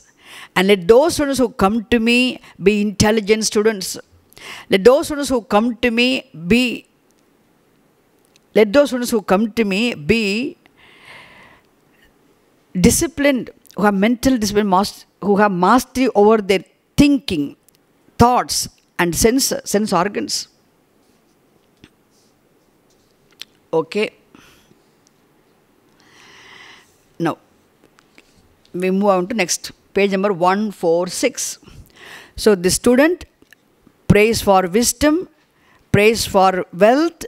A: and let those students who come to me be intelligent students Let those ones who come to me be, let those ones who come to me be disciplined, who have mental discipline, who have mastery over their thinking, thoughts, and sense, sense organs. Okay. Now, we move on to next page number 146. So, the student prays for wisdom, prays for wealth,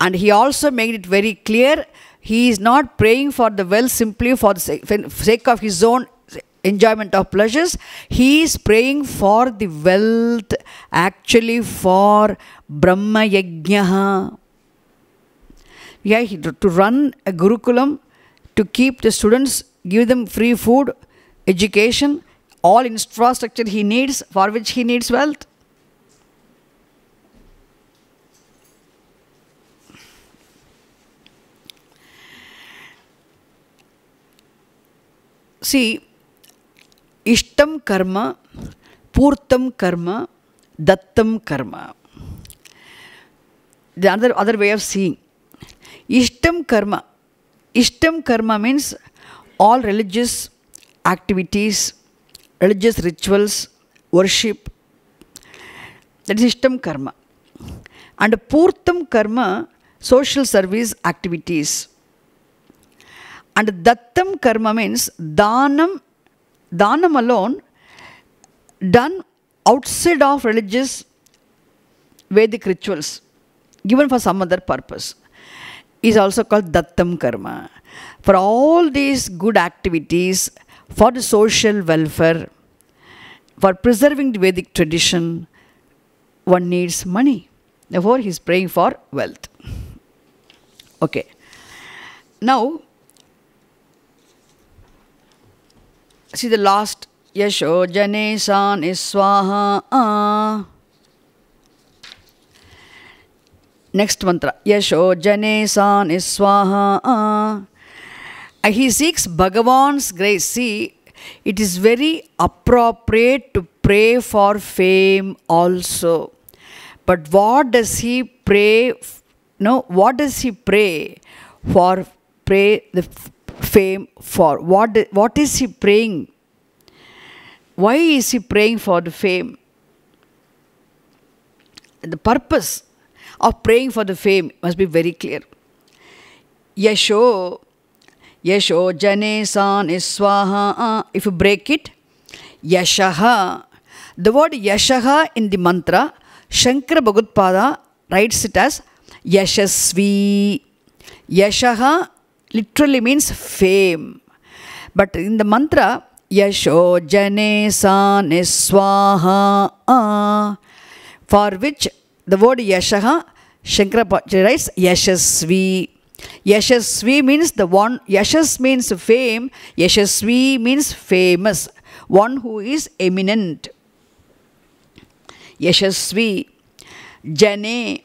A: and he also made it very clear he is not praying for the wealth simply for the sake of his own enjoyment of pleasures. He is praying for the wealth, actually for Brahma Yajna. Yeah, to run a Gurukulam, to keep the students, give them free food, education, all infrastructure he needs, for which he needs wealth. See, Ishtam karma, Purtam karma, Dattam karma. The other, other way of seeing. Ishtam karma. Ishtam karma means all religious activities, religious rituals, worship. That is Ishtam karma. And Purtam karma, social service activities and Dattam karma means Dhanam, Dhanam alone done outside of religious Vedic rituals given for some other purpose is also called Dattam karma. For all these good activities for the social welfare, for preserving the Vedic tradition, one needs money. Therefore, he is praying for wealth. Okay. Now, see the last Yasho janesan San is ah. Next mantra Yasho janesan San is ah. he seeks Bhagavan's grace. See, it is very appropriate to pray for fame also. But what does he pray? No, what does he pray for? Pray the fame for? What, what is he praying? Why is he praying for the fame? The purpose of praying for the fame must be very clear. Yesho, yesho, Janesan Iswaha. If you break it, Yashaha. The word Yashaha in the mantra, Shankara Bhagutpada writes it as Yashasvi. Yashaha literally means fame. But in the mantra, Yasho Jane Sane Swaha, for which the word Yashaha, Shankaracharya writes Yashasvi. Yashasvi means the one, Yashas means fame, Yashasvi means famous, one who is eminent. Yashasvi, Jane,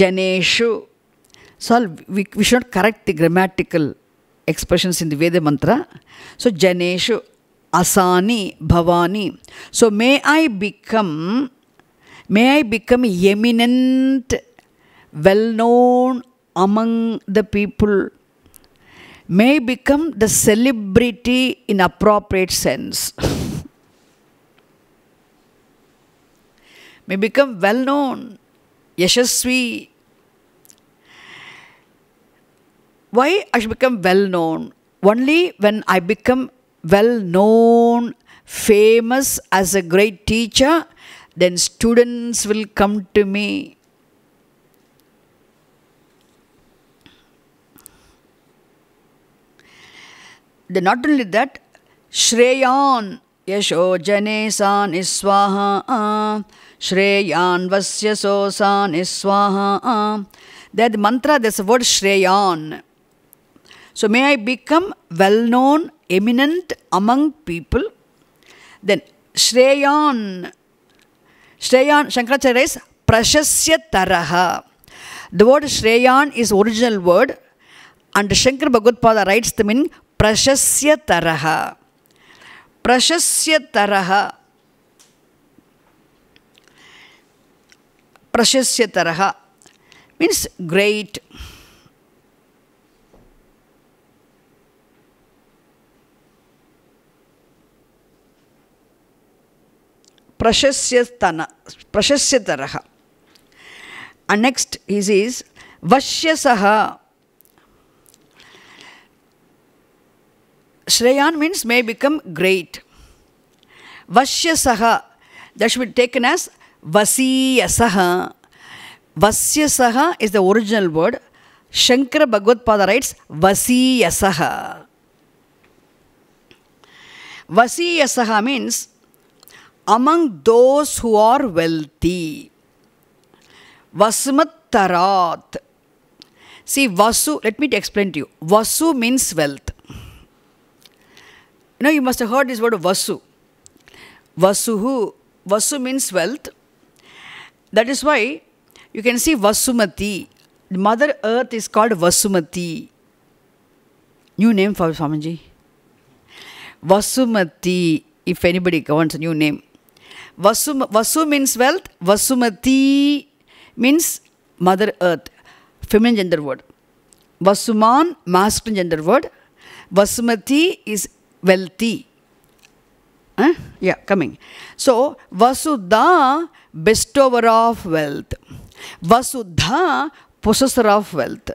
A: Janeshu, so we, we should not correct the grammatical expressions in the Veda mantra. So Janeshu, Asani, Bhavani. So may I become, may I become eminent, well known among the people. May become the celebrity in appropriate sense. may become well known, yashasvi, Why I should become well known? Only when I become well known, famous as a great teacher, then students will come to me. Then not only that, Shreyan Yesho Janesan San Iswaha Shreyan Vasya So San Iswaha That the mantra, there's a word Shreyan. So may I become well known, eminent among people. Then Shreyan, Shreyan, Shankaracharya is Prashasya Taraha. The word Shreyan is original word and Shankar Bhagavad writes the meaning Prashasya Taraha. Prashasya Taraha. Prashasya Taraha means great. ಪ್ರಶಸ್ಯಸ್ತನ ಪ್ರಶಸ್ಯತರಹ next is is saha. Shreyan means may become great. saha, that should be taken as Vasya saha is the original word. Shankara Bhagavad writes Vasya saha means among those who are wealthy. Vasumattarat. See, Vasu, let me explain to you. Vasu means wealth. You know, you must have heard this word Vasu. Vasuhu. Vasu means wealth. That is why you can see Vasumati. Mother Earth is called Vasumati. New name for Swamiji. Vasumati, if anybody wants a new name. Vasum, vasu means wealth, Vasumati means mother earth, feminine gender word. Vasuman, masculine gender word. Vasumati is wealthy. Huh? Yeah, coming. So, Vasudha, bestower of wealth. Vasudha, possessor of wealth.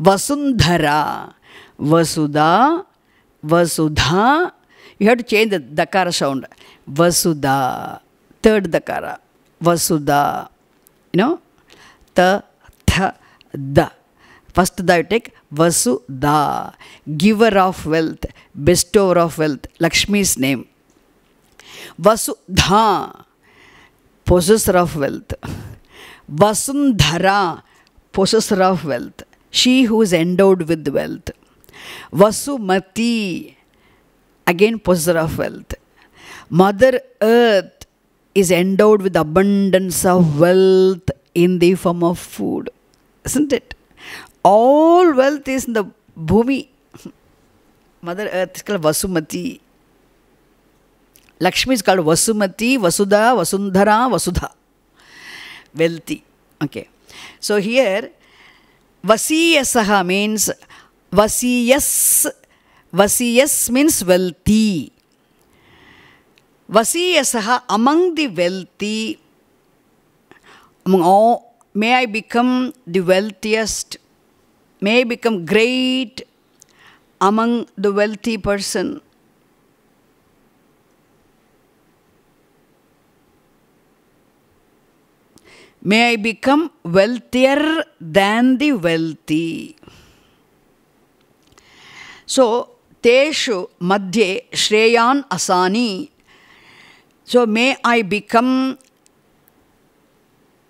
A: Vasundhara, Vasudha, Vasudha. You have to change the Dakara sound. Vasudha. third dakara vasudha you know ta tha da first da you take vasudha giver of wealth bestower of wealth lakshmi's name vasudha possessor of wealth vasundhara possessor of wealth she who is endowed with wealth vasumati again possessor of wealth mother earth is endowed with abundance of wealth in the form of food. Isn't it? All wealth is in the Bhumi. Mother Earth is called Vasumati. Lakshmi is called Vasumati, Vasudha, Vasundhara, Vasudha. Wealthy. Okay. So here, Vasiyasaha means Vasiyas. Vasiyas means wealthy. Vasiyasah among the wealthy, among all, may I become the wealthiest, may I become great among the wealthy person. May I become wealthier than the wealthy. So, Teshu मध्ये श्रेयान् Asani so may I become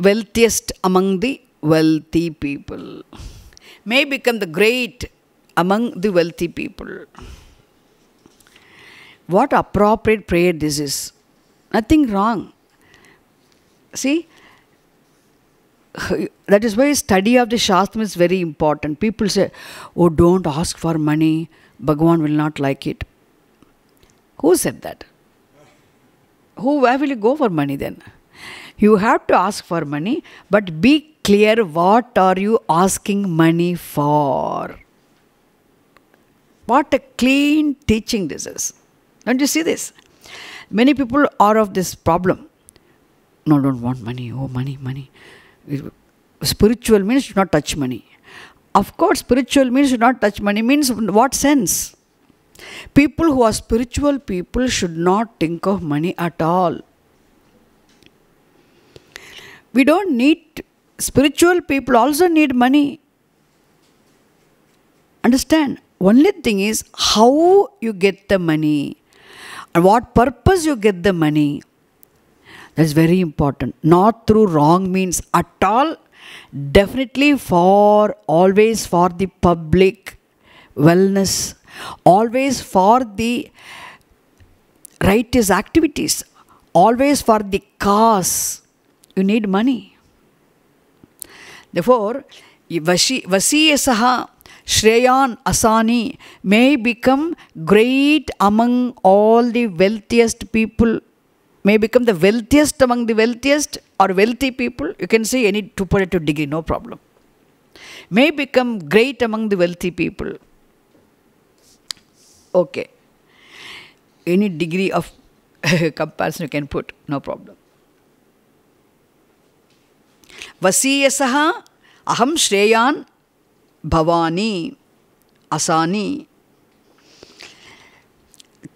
A: wealthiest among the wealthy people. May become the great among the wealthy people. What appropriate prayer this is. Nothing wrong. See, that is why study of the Shastra is very important. People say, oh, don't ask for money. Bhagavan will not like it. Who said that? who where will you go for money then? You have to ask for money, but be clear what are you asking money for. What a clean teaching this is. Don't you see this? Many people are of this problem. No, don't want money. Oh, money, money. Spiritual means do not touch money. Of course, spiritual means do not touch money means what sense? People who are spiritual people should not think of money at all. We don't need, spiritual people also need money. Understand? Only thing is how you get the money and what purpose you get the money. That's very important. Not through wrong means at all. Definitely for always for the public wellness always for the righteous activities, always for the cause, you need money. Therefore, Vasiyasaha Shreyan Asani may become great among all the wealthiest people, may become the wealthiest among the wealthiest or wealthy people. You can say any two degree, no problem. May become great among the wealthy people okay any degree of comparison you can put no problem वसीयसः अहं श्रेयान् भवानी असानी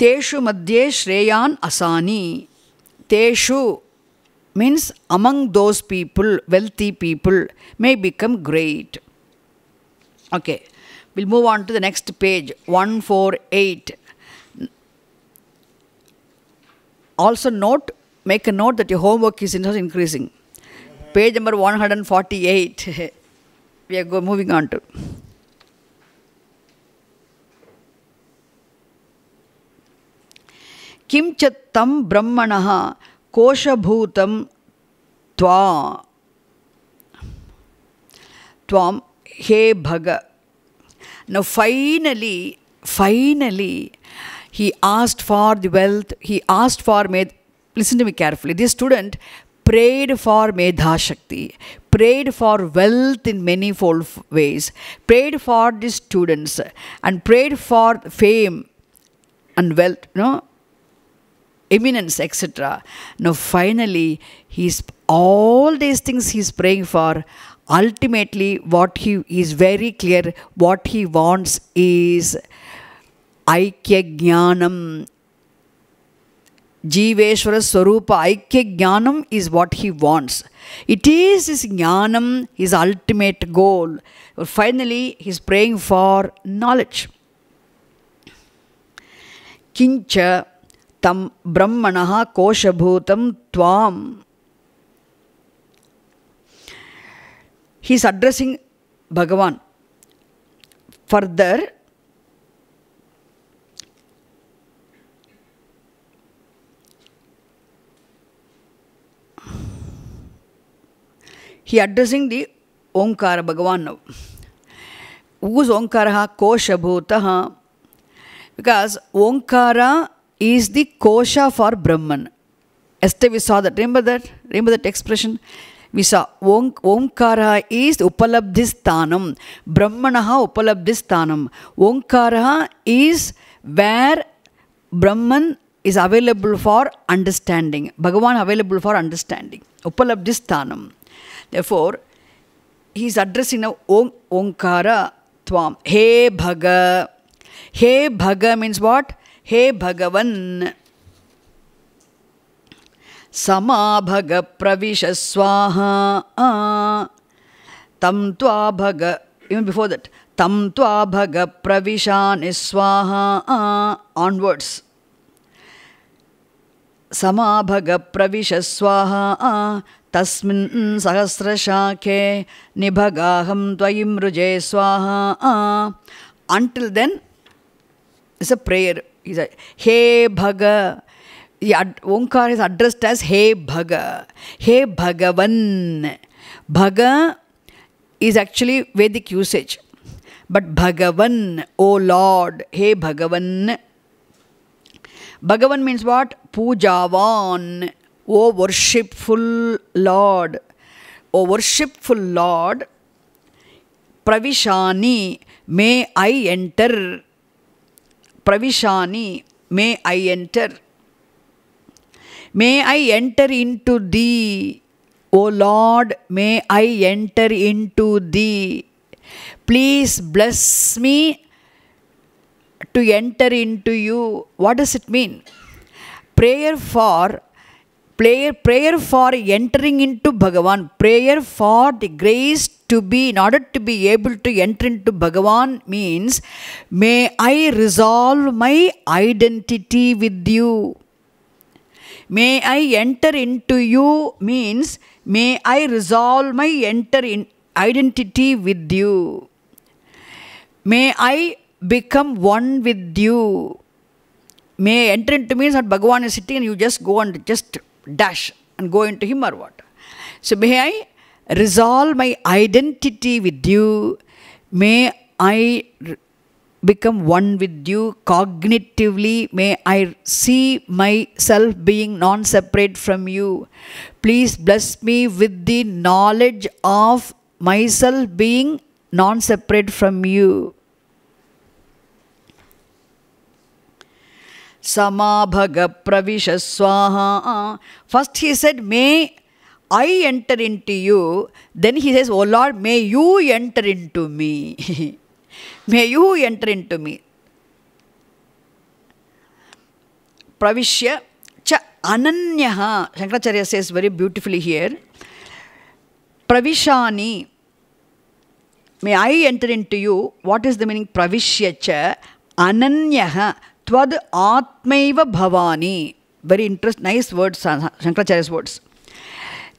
A: तेषु मध्ये श्रेयान् असानी तेषु means among those people, wealthy people, may become great. Okay. We'll move on to the next page, 148. Also note, make a note that your homework is increasing. Page number 148. we are go, moving on to. किं च तं ब्रह्मणः कोशभूतं त्वा त्वां हे भग now, finally, finally, he asked for the wealth, he asked for, listen to me carefully, this student prayed for Medha Shakti, prayed for wealth in many fold ways, prayed for the students, and prayed for fame and wealth, you know, eminence, etc. Now, finally, he's all these things he's praying for ultimately what he is very clear what he wants is aikya jnanam Jiveshwara Swarupa Aikya Jnanam is what he wants. It is his Jnanam, his ultimate goal. Finally, he's praying for knowledge. Kincha tam brahmanaha koshabhutam twam. he is addressing Bhagavan. Further, he addressing the Omkara Bhagavan now. Whose Omkara? ha. Because Omkara is the kosha for Brahman. As we saw that. Remember that? Remember that expression? विशा ओं ओंकार is उपलब्धिस्थान ब्रह्मण उपलब्धिस्थान Omkar is where Brahman is available for understanding Bhagwan available for understanding उपलब्धिस्थान therefore he is addressed in Om Omkar हे भग हे भग means what हे भगवन् समाभग प्रविश इवन बिफोर दट तम त्वाभग प्रविशा निस्वाहा ऑनवर्ड्स समाभग स्वाहा तस्स्रशाखे निभगाहम तयि मृजे स्वाहा until then is a prayer is हे भग ओंकार इज अड्रस्ड एज हे भग हे भगवन Bhaga is actually Vedic usage but Bhagavan O Lord हे भगवन भगवन् मीन्स वाट पूजावान् O worshipful Lord O worshipful Lord प्रविशानी मे ई एंटर प्रविशानी may I enter May I enter into thee, O Lord, may I enter into thee. Please bless me to enter into you. What does it mean? Prayer for prayer prayer for entering into bhagavan prayer for the grace to be in order to be able to enter into bhagavan means may i resolve my identity with you May I enter into you means may I resolve my enter in identity with you. May I become one with you. May enter into means that Bhagavan is sitting and you just go and just dash and go into him or what. So may I resolve my identity with you. May I become one with you cognitively. May I see myself being non separate from you. Please bless me with the knowledge of myself being non separate from you. Samabhaga Pravisha First he said, May I enter into you. Then he says, Oh Lord, may you enter into me. May you enter into me. Pravishya cha ananyaha. Shankaracharya says very beautifully here. Pravishani. May I enter into you. What is the meaning? Pravishya cha ananyaha. Tvad atmaiva bhavani. Very interest, nice words, Shankaracharya's words.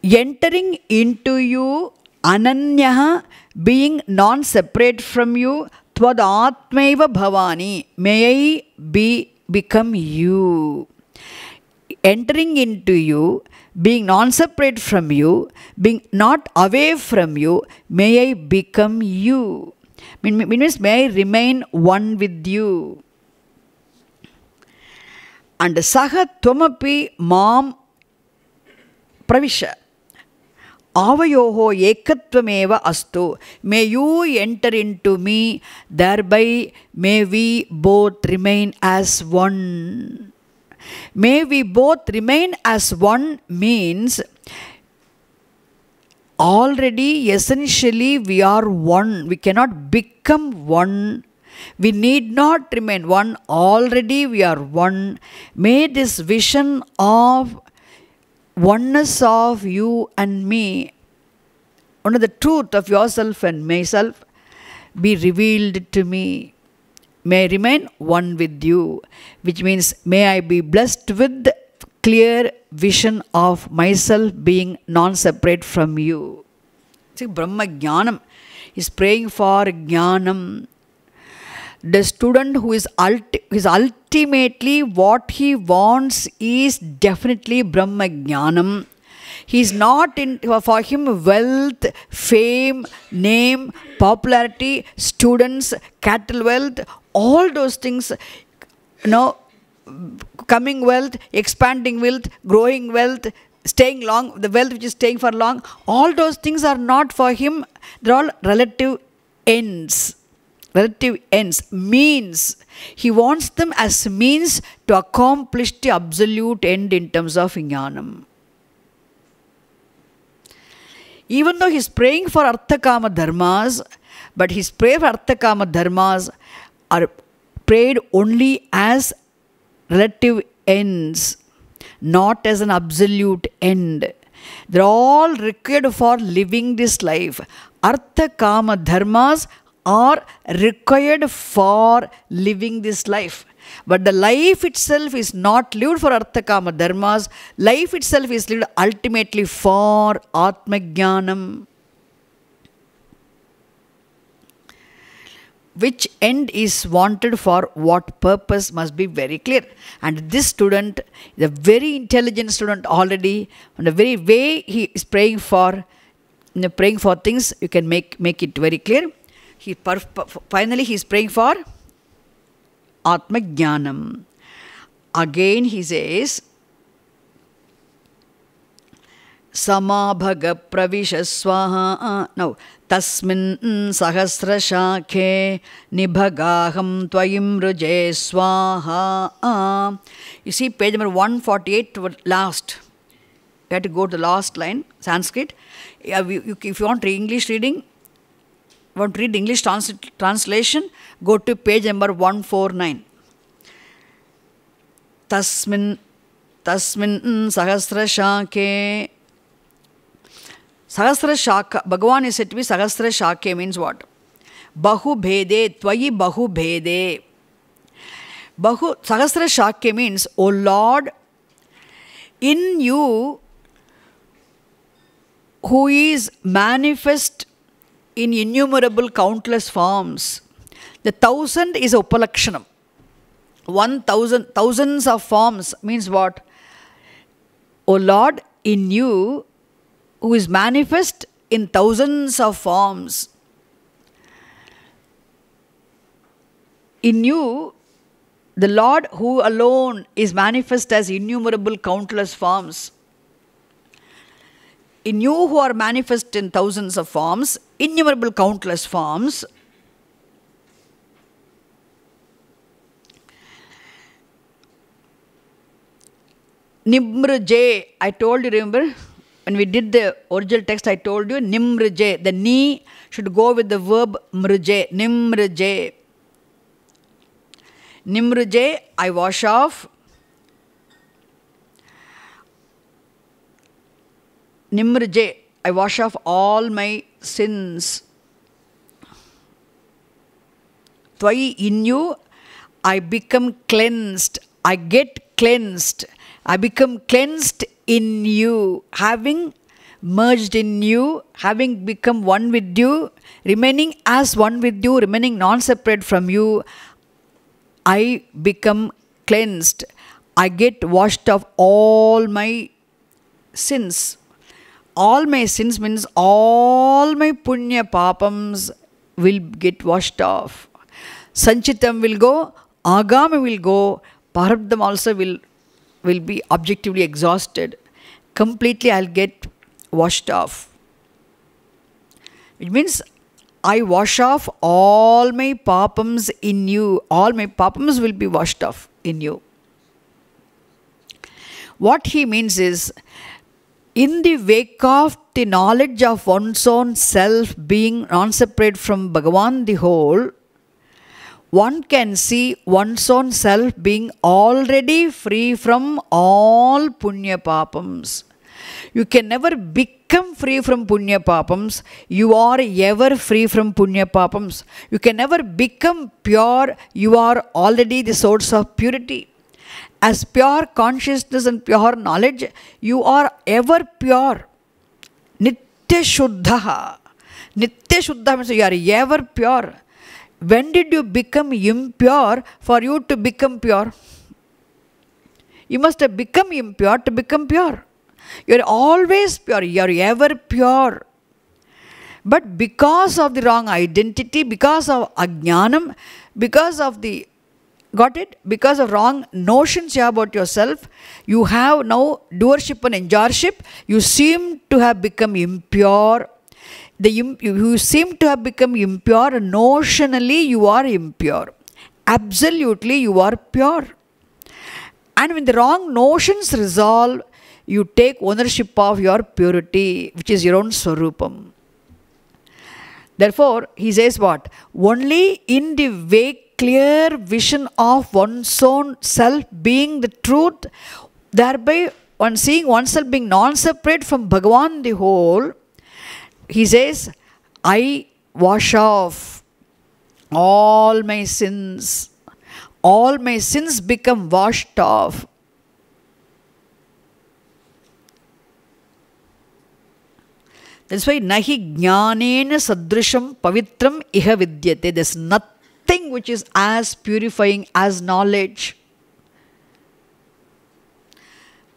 A: Entering into you, ananya, being non separate from you, त्वदात्म भवानी may I be become you entering into you be non separate from you be not away from you may I become you mean may I remain one with you and सह तमपी मां प्रविश avayoho ekatvameva astu. May you enter into me, thereby may we both remain as one. May we both remain as one means already essentially we are one. We cannot become one. We need not remain one. Already we are one. May this vision of oneness of you and me, only the truth of yourself and myself be revealed to me. May I remain one with you, which means may I be blessed with clear vision of myself being non separate from you. See, Brahma Jnanam is praying for Jnanam the student who is ulti is ultimately what he wants is definitely brahma jnanam he's not in for him wealth fame name popularity students cattle wealth all those things you know coming wealth expanding wealth growing wealth staying long the wealth which is staying for long all those things are not for him they're all relative ends relative ends, means. He wants them as means to accomplish the absolute end in terms of jnanam. Even though he's praying for Arthakama dharmas, but his prayer for Arthakama dharmas are prayed only as relative ends, not as an absolute end. They're all required for living this life. Artha Kama Dharmas are required for living this life. But the life itself is not lived for Artha Kama Dharmas. Life itself is lived ultimately for Atmajnanam. Which end is wanted for what purpose must be very clear. And this student, the very intelligent student already, and the very way he is praying for, you know, praying for things, you can make, make it very clear. He finally he is praying for Atma Again he says, समाभगप्रविशस्वः नौ तस्मिन् सहस्रशाखे निभगाहं त्वयिं रुजे स्वाहा you see page number 148 Last. you have to go to the last line sanskrit if you want english reading want to read English trans translation, go to page number 149. Tasmin, tasmin sahasra Sahasra Sahasrashaka, Bhagavan is said to be sahasra sahasrashake means what? Bahu bhede, twayi bahu bhede. Bahu, sahasra sahasrashake means, O Lord, in you who is manifest in innumerable countless forms. The thousand is Upalakshanam. One thousand, thousands of forms means what? O Lord, in you, who is manifest in thousands of forms. In you, the Lord who alone is manifest as innumerable countless forms in you who are manifest in thousands of forms, innumerable countless forms, Nimrje, I told you, remember? When we did the original text, I told you, Nimrje, the ni should go with the verb mrje, Nimrje. Nimrje, I wash off. Nimrje, I wash off all my sins. Twai, in you, I become cleansed. I get cleansed. I become cleansed in you, having merged in you, having become one with you, remaining as one with you, remaining non separate from you. I become cleansed. I get washed of all my sins all my sins means all my punya papams will get washed off. Sanchitam will go, agama will go, parabdham also will, will be objectively exhausted. Completely I'll get washed off. It means I wash off all my papams in you. All my papams will be washed off in you. What he means is, in the wake of the knowledge of one's own self being non separate from Bhagavan the whole, one can see one's own self being already free from all punya papams. You can never become free from punya papams. You are ever free from punya papams. You can never become pure. You are already the source of purity as pure consciousness and pure knowledge, you are ever pure. Nitya Shuddha. Nitya Shuddha means you are ever pure. When did you become impure for you to become pure? You must have become impure to become pure. You are always pure. You are ever pure. But because of the wrong identity, because of ajnanam, because of the Got it? Because of wrong notions you have about yourself, you have now doership and enjoyership. You seem to have become impure. The you seem to have become impure. Notionally, you are impure. Absolutely, you are pure. And when the wrong notions resolve, you take ownership of your purity, which is your own Swarupam. Therefore, he says what? Only in the wake clear vision of one's own self being the truth, thereby one seeing oneself being non-separate from Bhagavan the whole, he says, I wash off all my sins. All my sins become washed off. That's why nahi jnanena sadrisham pavitram iha vidyate. There's nothing which is as purifying as knowledge.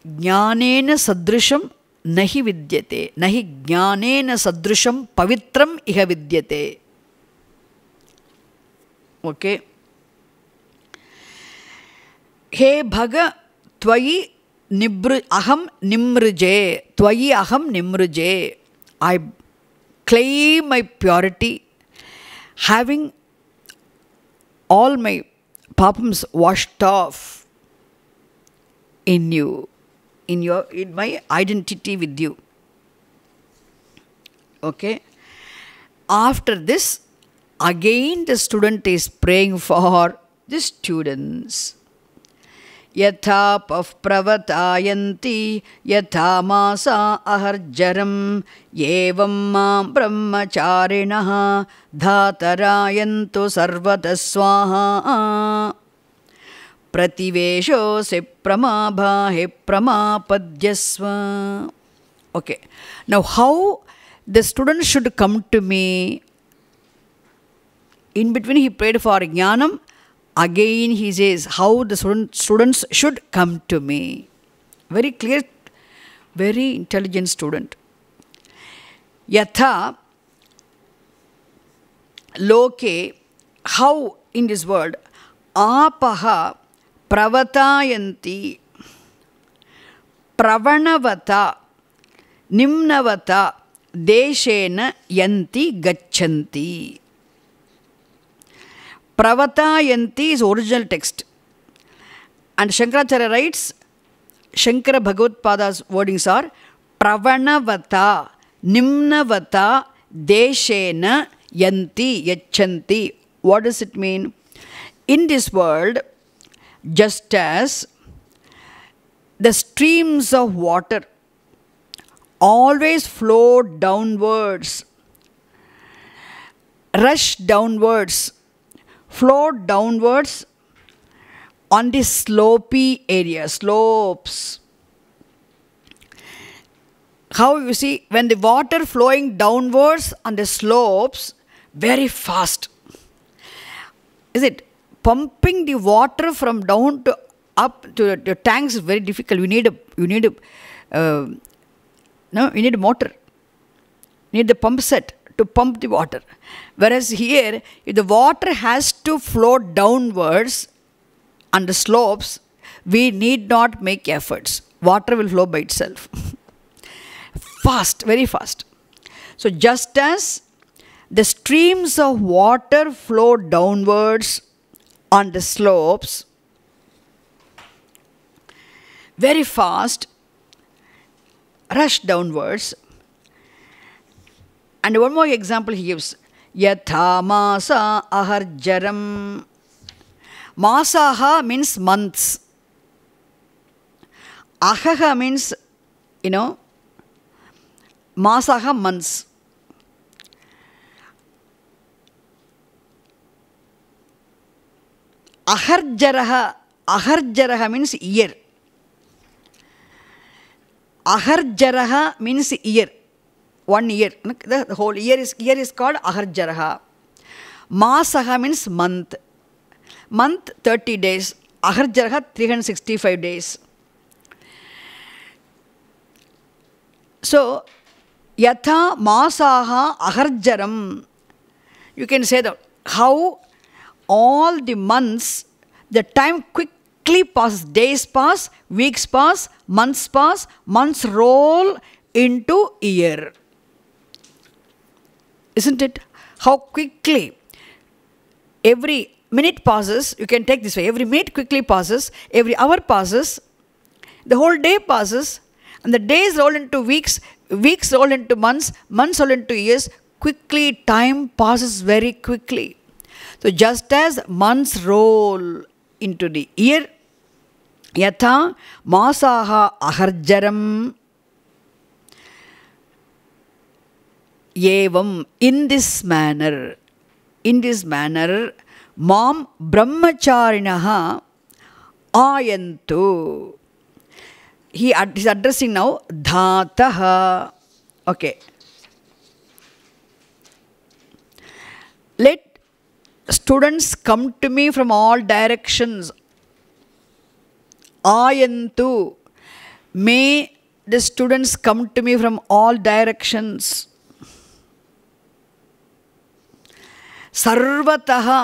A: Jnanena sadrisham nahi vidyate. Nahi jnanena sadrisham pavitram iha vidyate. Okay. He bhaga twayi nibru aham nimruje. Twayi aham nimruje. I claim my purity having all my problems washed off in you, in your in my identity with you. Okay. After this, again the student is praying for the students यथा पः प्रवतायन्ति यथा मासा अहर्जरम् एवं मां ब्रह्मचारिणः धातरायन्तु सर्वतः स्वाहा प्रतिवेशोऽसे प्रमाभाहे प्रमापद्यस्व okay now how the student should come to me in between he prayed for ज्ञानं Again, he says, how the student, students should come to me. Very clear, very intelligent student. Yatha loke, how in this world, apaha pravatayanti, pravanavata nimnavata, deshena yanti gachanti. Pravatayanti is original text. And Shankaracharya writes, Shankara Bhagavad wordings are Pravanavata, Nimnavata, Deshena, Yanti, Yachanti. What does it mean? In this world, just as the streams of water always flow downwards, rush downwards Flow downwards on the slopy area, slopes. How you see, when the water flowing downwards on the slopes, very fast. Is it? Pumping the water from down to up to the tanks is very difficult. You need a, you need a, uh, no, you need a motor. You need the pump set to pump the water. Whereas here, if the water has to flow downwards on the slopes, we need not make efforts. Water will flow by itself. fast, very fast. So just as the streams of water flow downwards on the slopes very fast, rush downwards, and one more example he gives. Yatha masa aharjaram. Masaha means months. Ahaha means, you know, masaha months. Aharjaraha, aharjaraha means year. Aharjaraha means year one year. The, whole year is, year is called Aharjaraha. Masaha means month. Month 30 days. Aharjaraha 365 days. So, yatha masaha aharjaram. You can say that how all the months, the time quickly passes, days pass, weeks pass, months pass, months roll into year isn't it? How quickly every minute passes, you can take this way, every minute quickly passes, every hour passes, the whole day passes, and the days roll into weeks, weeks roll into months, months roll into years. Quickly, time passes very quickly. So, just as months roll into the year, यथा मासाः अहर्जरम् in ஏவம் in this manner in this manner மாம் பிரம்மச்சாரிணா ஆயந்து he is addressing now dhataha okay let students come to me from all directions ayantu may the students come to me from all directions sarvataha,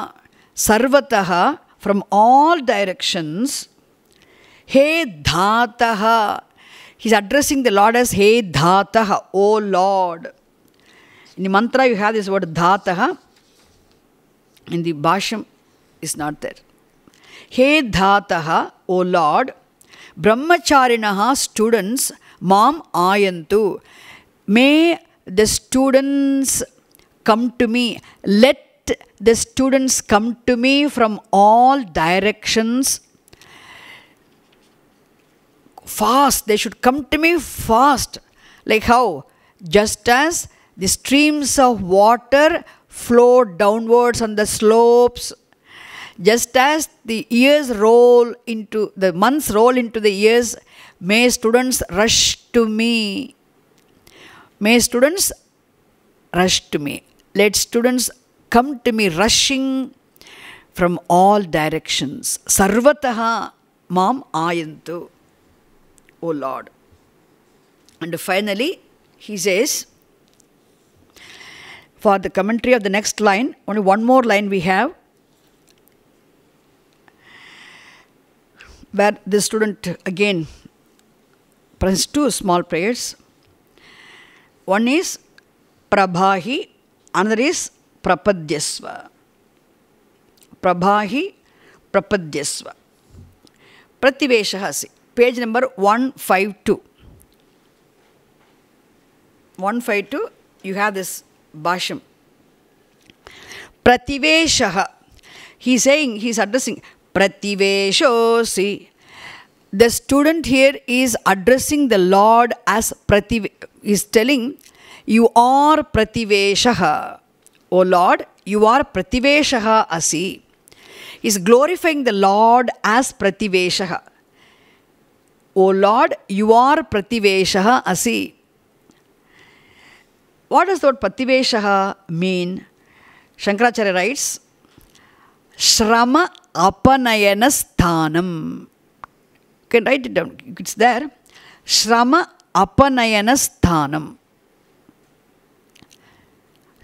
A: sarvataha, from all directions, He Dhataha. He's addressing the Lord as He Dhataha, O Lord. In the mantra, you have this word Dhataha. In the Bhasham, is not there. He Dhataha, O Lord. Brahmacharinaha, students, Mam Ayantu. May the students come to me. Let the students come to me from all directions fast. They should come to me fast. Like how? Just as the streams of water flow downwards on the slopes, just as the years roll into the months roll into the years, may students rush to me. May students rush to me. Let students come to me rushing from all directions. Sarvataha mam ayantu, O Lord. And finally, he says, for the commentary of the next line, only one more line we have, where the student again prays two small prayers. One is Prabhahi, another is प्रपद्यस्व प्रभाहि प्रपद्यस्व प्रतिवेश असि page number one five two one five two you have this bhashyam प्रतिवेश he saying he is addressing प्रतिवेशोसि the student here is addressing the Lord as प्रति is telling you are प्रतिवेश O Lord, you are Prativeshaha Asi. Is glorifying the Lord as Prativeshaha. O Lord, you are Prativeshaha Asi. What does the word Prativeshaha mean? Shankaracharya writes, Shrama Apanayana You can write it down, it's there. Shrama Apanayana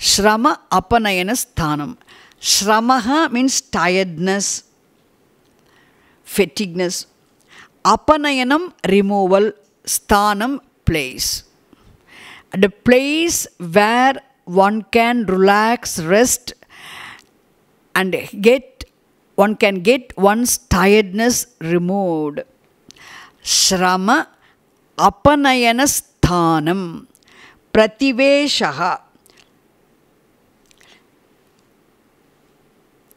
A: Shrama Apanayana Sthanam. Shramaha means tiredness, fatigueness. Apanayanam, removal. Sthanam, place. The place where one can relax, rest, and get one can get one's tiredness removed. Shrama Apanayana Sthanam. Prativeshaha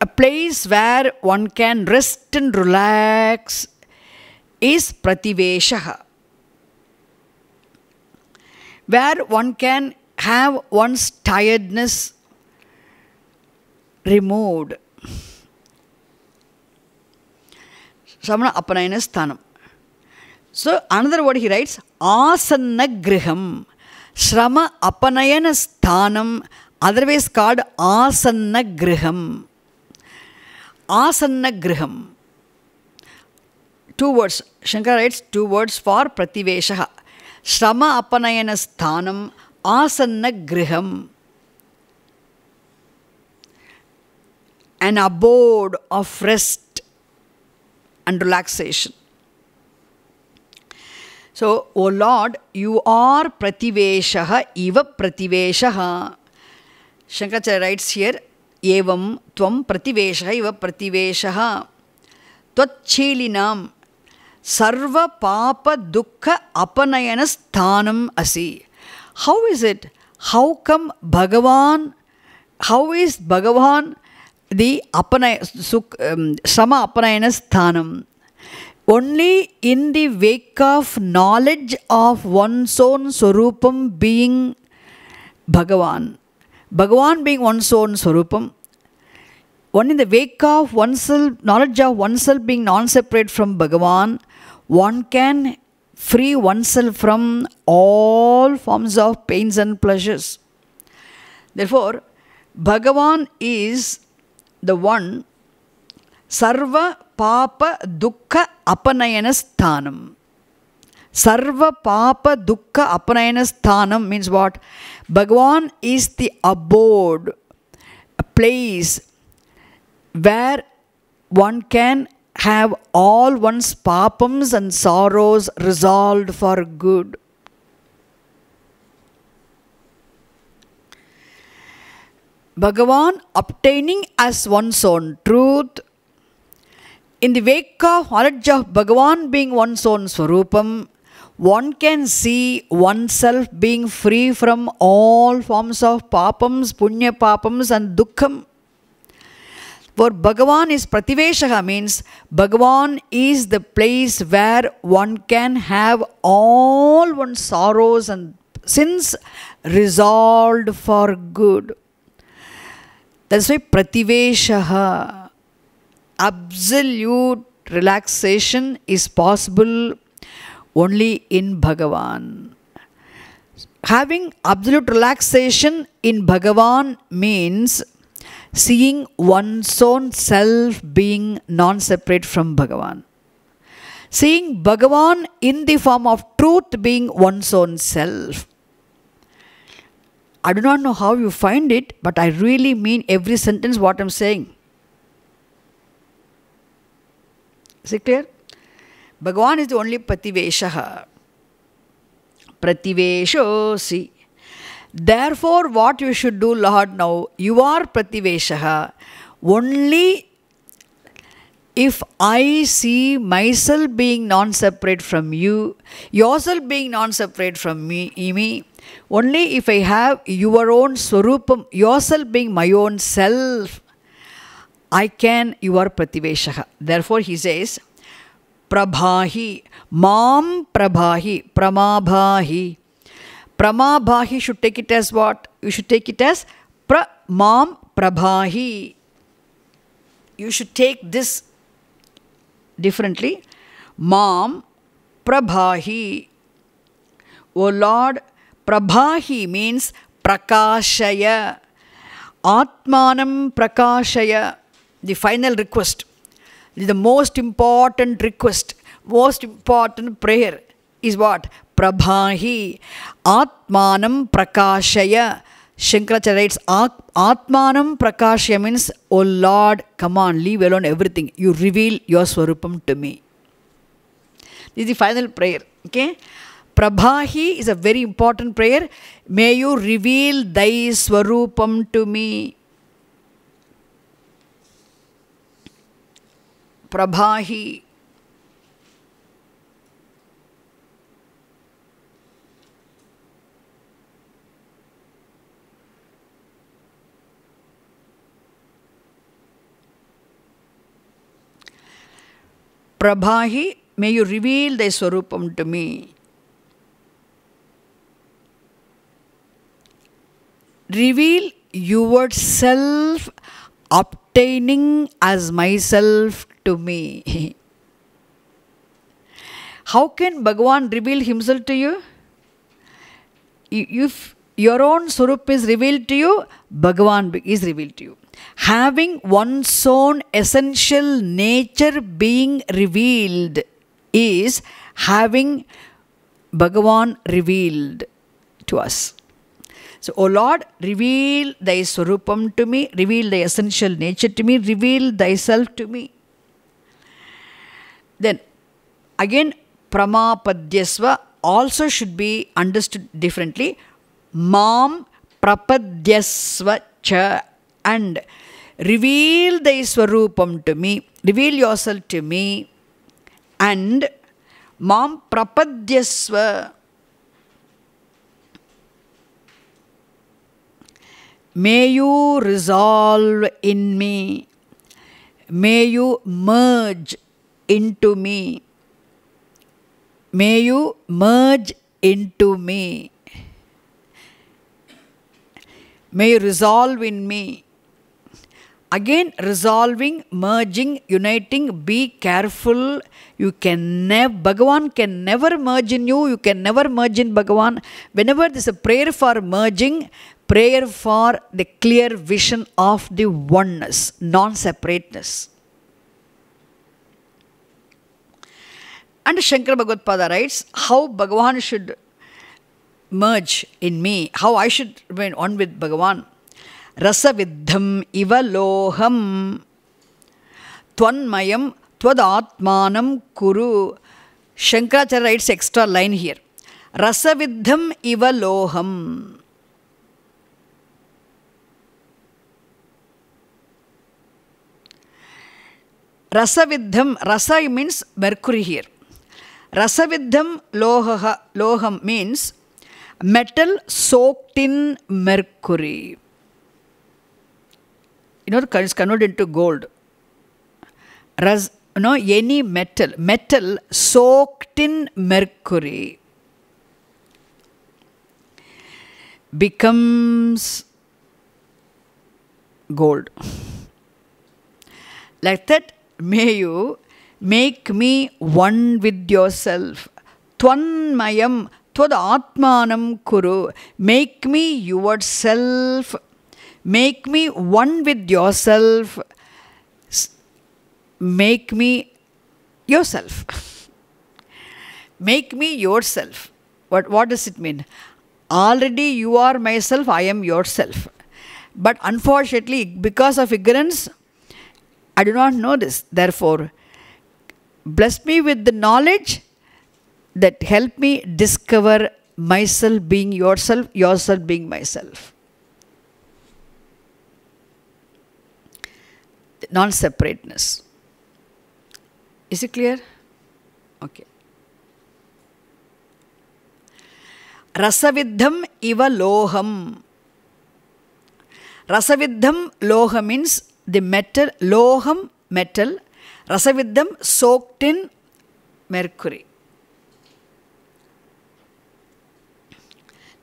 A: a place where one can rest and relax is prativeshaha. Where one can have one's tiredness removed. Samana Apanayana Sthanam. So another word he writes, Asanna Griham. Shrama Apanayana Sthanam, otherwise called Asana Griham. ఆసన్నగృహం two words Shankara writes two words for ప్రతివేశ శ్రమ అపనయన స్థానం ఆసన్నగృహం an abode of rest and relaxation. So, O Lord, you are Prativeshaha, Eva Prativeshaha. Shankaracharya writes here, एवं त्वं प्रतिवेशः इव प्रतिवेशः त्वच्छीलिनां सर्वपापदुःख अपनयनस्थानम् असि how is it हौ कम् भगवान् हौ इस् भगवान् दि अपनय सुख um, some अपनयनस्थानम् only in the wake of knowledge of one's own Swarupam being Bhagavan, Bhagavan being one's own Swarupam, one in the wake of oneself, knowledge of oneself being non separate from Bhagavan, one can free oneself from all forms of pains and pleasures. Therefore, Bhagavan is the one Sarva Papa dukka Apanayana Sthanam. Sarva Papa dukka Apanayana Sthanam means what? Bhagavan is the abode, a place where one can have all one's papams and sorrows resolved for good. Bhagavan obtaining as one's own truth. In the wake of knowledge of Bhagavan being one's own Swarupam, one can see oneself being free from all forms of papams, punya papams, and dukkham. For Bhagavan is Prativeshaha means Bhagavan is the place where one can have all one's sorrows and sins resolved for good. That's why Prativeshaha, absolute relaxation is possible only in Bhagavan. Having absolute relaxation in Bhagavan means seeing one's own self being non separate from Bhagavan. Seeing Bhagavan in the form of truth being one's own self. I do not know how you find it, but I really mean every sentence what I'm saying. Is it clear? Bhagawan is the only Pativeshaha. see. Therefore, what you should do, Lord, now, you are Prativeshaha. Only if I see myself being non separate from you, yourself being non separate from me, only if I have your own Swarupam, yourself being my own self, I can, you are Prativeshaha. Therefore, he says, प्रभाहि माम प्रभाहि प्रमाभाहि प्रमाभाहि should take it as what you should take it as प्र माम प्रभाहि you should take this differently माम प्रभाहि ओ oh लॉर्ड प्रभाहि मीन्स प्रकाशय आत्मानं प्रकाशय the final request the most important request, most important prayer is what? Prabhahi Atmanam Prakashaya. Shankaracharya writes, Atmanam Prakashaya means, O Lord, come on, leave alone everything. You reveal your Swarupam to me. This is the final prayer. Okay? Prabhahi is a very important prayer. May you reveal thy Swarupam to me. प्रभा ही Prabhahi, may you reveal thy Swarupam to me. Reveal yourself, obtaining as myself to me. How can Bhagavan reveal himself to you? If your own Surup is revealed to you, Bhagavan is revealed to you. Having one's own essential nature being revealed is having Bhagavan revealed to us. So, O Lord, reveal thy surupam to me, reveal thy essential nature to me, reveal thyself to me. Then again, pramapadyasva also should be understood differently. Mam prapadyasva cha and reveal thy swarupam to me, reveal yourself to me and mam prapadyasva May you resolve in me. May you merge into me. May you merge into me. May you resolve in me. Again, resolving, merging, uniting, be careful. You can never, Bhagavan can never merge in you. You can never merge in Bhagavan. Whenever there's a prayer for merging, prayer for the clear vision of the oneness, non separateness. And Shankara Bhagavad writes how Bhagavan should merge in me, how I should remain on with Bhagavan. Rasaviddham iva loham tvanmayam tvadatmanam kuru. Shankaracharya writes extra line here. Rasaviddham iva loham. Rasaviddham, rasa means mercury here. Rasavidham loham means metal soaked in mercury. You know, it's converted into gold. Ras, you know, any metal, metal soaked in mercury becomes gold. Like that, may you make me one with yourself துவன்மயம் துவத் ஆத்மானம் குரு make me yourself make me one with yourself make me yourself make me yourself what, what does it mean? Already you are myself, I am yourself. But unfortunately, because of ignorance, I do not know this. Therefore, Bless me with the knowledge that help me discover myself being yourself, yourself being myself. Non-separateness. Is it clear? Okay. Rasaviddham iva loham. Rasaviddham loha means the metal, loham metal, Rasa vidham soaked in mercury.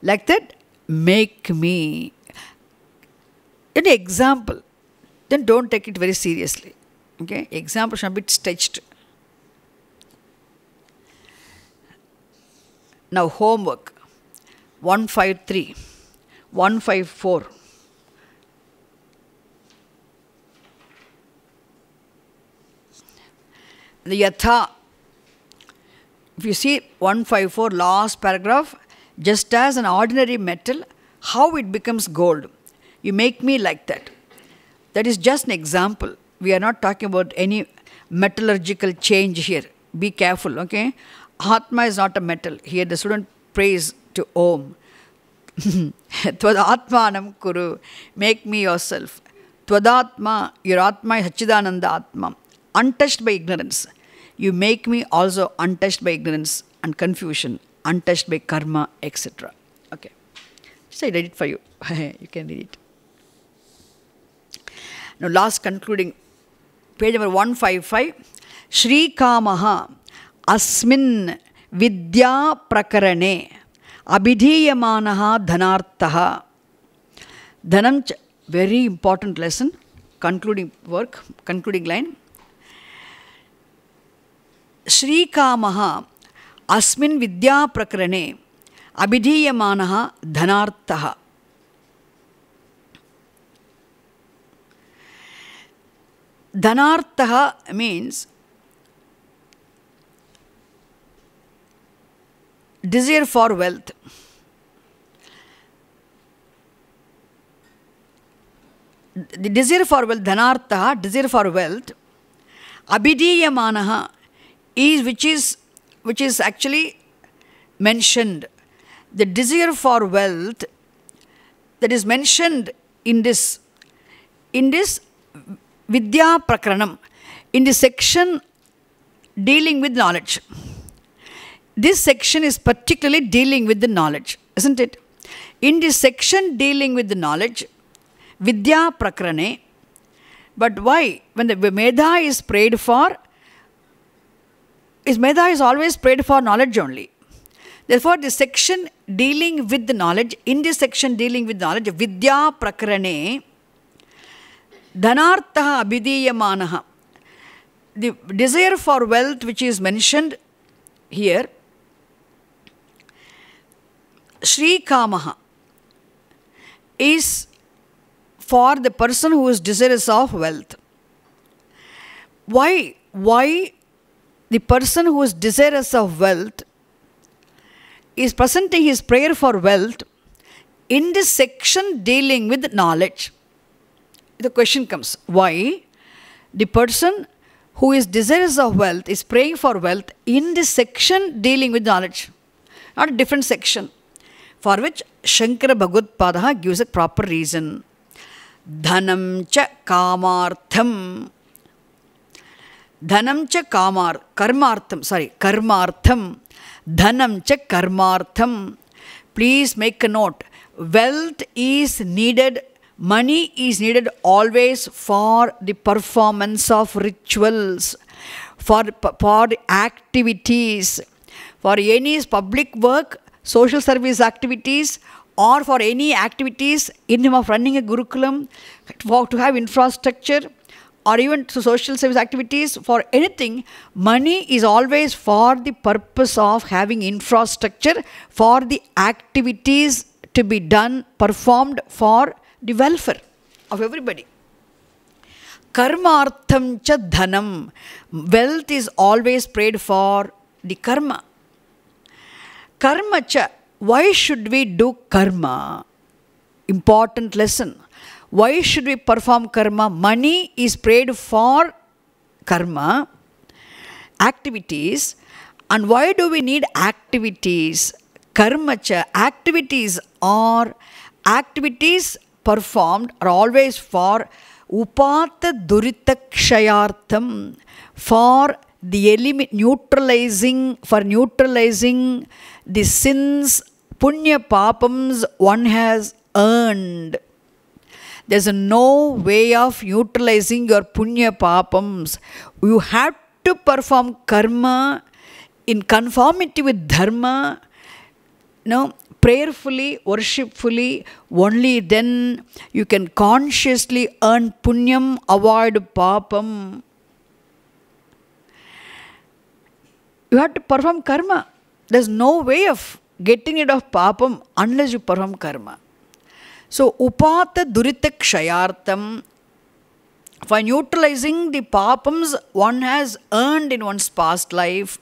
A: Like that, make me. An example. Then don't take it very seriously. Okay? Example should be stretched. Now, homework 153, 154. the yatha. If you see 154 last paragraph, just as an ordinary metal, how it becomes gold. You make me like that. That is just an example. We are not talking about any metallurgical change here. Be careful, okay? Atma is not a metal. Here the student prays to Om. Tvadatmanam Kuru, make me yourself. Twadatma, your Atma is Hachidananda Atma. untouched by ignorance. You make me also untouched by ignorance and confusion, untouched by karma, etc. Okay. So I read it for you. you can read it. Now, last concluding page number 155 Shri Kamaha Asmin Vidya Prakarane Abhidhiyamanaha Dhanartaha Dhanam, very important lesson, concluding work, concluding line. श्रीकाम अस्म विद्या प्रकरणे अभिधीयम धनार्थ धनार्थ means desire for wealth desire for wealth धनार्थ desire for wealth अभिधीयम is which is which is actually mentioned the desire for wealth that is mentioned in this in this vidya prakranam in the section dealing with knowledge this section is particularly dealing with the knowledge isn't it in this section dealing with the knowledge vidya prakrane but why when the medha is prayed for is Medha is always prayed for knowledge only. Therefore, the section dealing with the knowledge, in this section dealing with knowledge, Vidya Prakrane, Dhanartha Abhidiyamanaha, the desire for wealth which is mentioned here, Sri Kamaha is for the person who is desirous of wealth. Why? Why the person who is desirous of wealth is presenting his prayer for wealth in this section dealing with knowledge. The question comes why the person who is desirous of wealth is praying for wealth in this section dealing with knowledge, not a different section, for which Shankara Bhagavad Padaha gives a proper reason. धनं cha कामार्थं धनम च कामार कर्मार्थम sorry कर्मार्थम धनम च कर्मार्थम please make a note wealth is needed money is needed always for the performance of rituals for for the activities for any public work social service activities और for any activities in running a gurukulam to have infrastructure or even to social service activities for anything, money is always for the purpose of having infrastructure for the activities to be done, performed for the welfare of everybody. Karmartham cha dhanam. Wealth is always prayed for the karma. Karma cha. Why should we do karma? Important lesson why should we perform karma? Money is paid for karma activities. And why do we need activities? Karma cha, activities are activities performed are always for upartha duritakshayartham for the element neutralizing for neutralizing the sins punya papams one has earned there's no way of utilizing your punya papams. You have to perform karma in conformity with dharma. no, prayerfully, worshipfully, only then you can consciously earn punyam, avoid papam. You have to perform karma. There's no way of getting rid of papam unless you perform karma. So upata durita kshayartam. For neutralizing the papams one has earned in one's past life,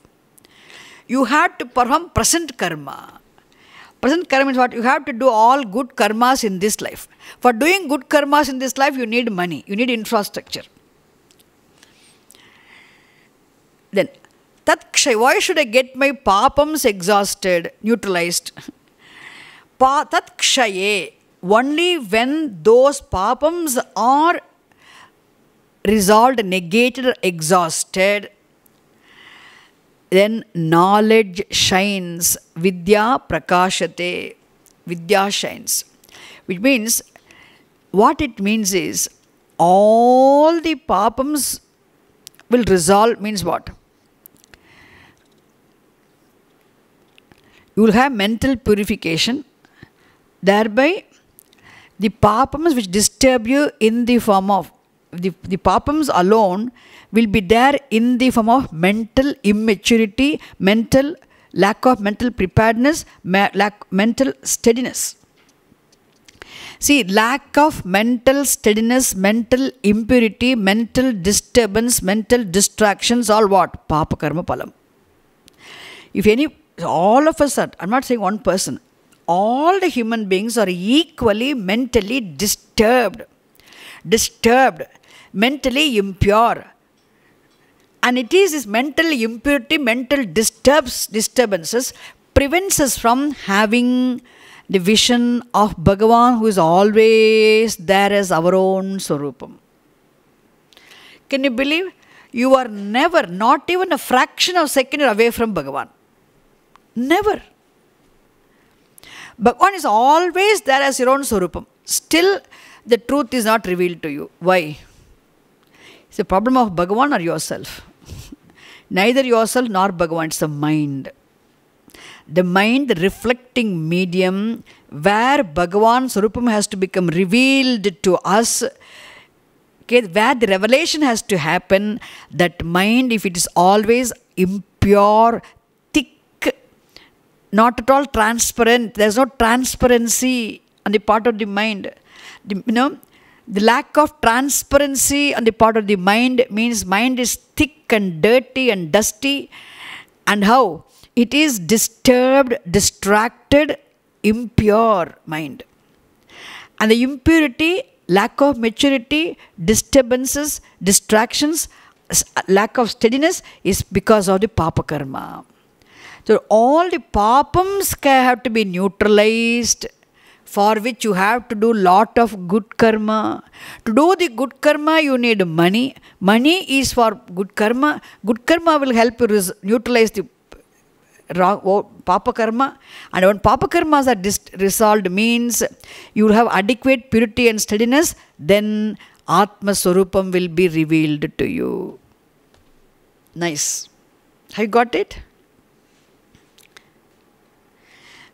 A: you have to perform present karma. Present karma means what? You have to do all good karmas in this life. For doing good karmas in this life, you need money, you need infrastructure. Then, tat why should I get my papams exhausted, neutralized? Pa, tat only when those papams are resolved, negated, exhausted, then knowledge shines. Vidya prakashate. Vidya shines. Which means, what it means is, all the papams will resolve means what? You will have mental purification. Thereby, the papams which disturb you in the form of the, the papams alone will be there in the form of mental immaturity, mental lack of mental preparedness, lack mental steadiness. See, lack of mental steadiness, mental impurity, mental disturbance, mental distractions, all what? Papa karma palam. If any, all of us are, I'm not saying one person, all the human beings are equally mentally disturbed, disturbed, mentally impure. And it is this mental impurity, mental disturbs, disturbances prevents us from having the vision of Bhagavan who is always there as our own Swarupam. Can you believe? You are never, not even a fraction of a second away from Bhagavan. Never. Bhagwan is always there as your own Swarupam. Still, the truth is not revealed to you. Why? It's a problem of Bhagwan or yourself. Neither yourself nor Bhagwan, it's the mind. The mind, the reflecting medium where Bhagwan Swarupam has to become revealed to us, okay, where the revelation has to happen, that mind, if it is always impure, not at all transparent. There's no transparency on the part of the mind. The, you know, the lack of transparency on the part of the mind means mind is thick and dirty and dusty. And how? It is disturbed, distracted, impure mind. And the impurity, lack of maturity, disturbances, distractions, lack of steadiness is because of the papa karma. So all the papams have to be neutralized for which you have to do lot of good karma. To do the good karma, you need money. Money is for good karma. Good karma will help you neutralize the wrong, oh, papa karma. And when papa karmas are resolved means you will have adequate purity and steadiness, then Atma Swarupam will be revealed to you. Nice. Have you got it?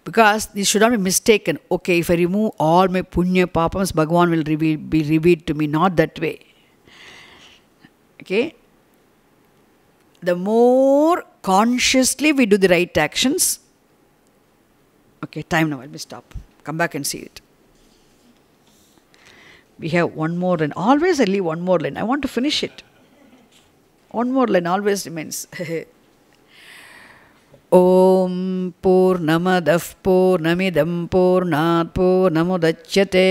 A: because this should not be mistaken. Okay, if I remove all my punya papams, Bhagavan will reveal, be revealed to me. Not that way. Okay. The more consciously we do the right actions. Okay, time now. Let me stop. Come back and see it. We have one more line. Always I leave one more line. I want to finish it. One more line always remains. ओम पूर्णमद पूर्णमिदं पूर्णा पूर्णमुदच्यते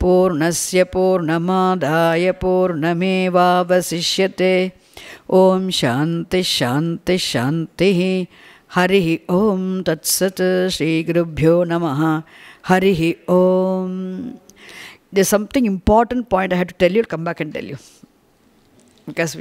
A: पूर्णस्य पूर्णमादाय पूर्णमेवावशिष्य ओम शांति शांति शांति हरि ओम तत्सत श्रीगुरुभ्यो नम हरि ओम the something important point I have to tell you come back and tell you because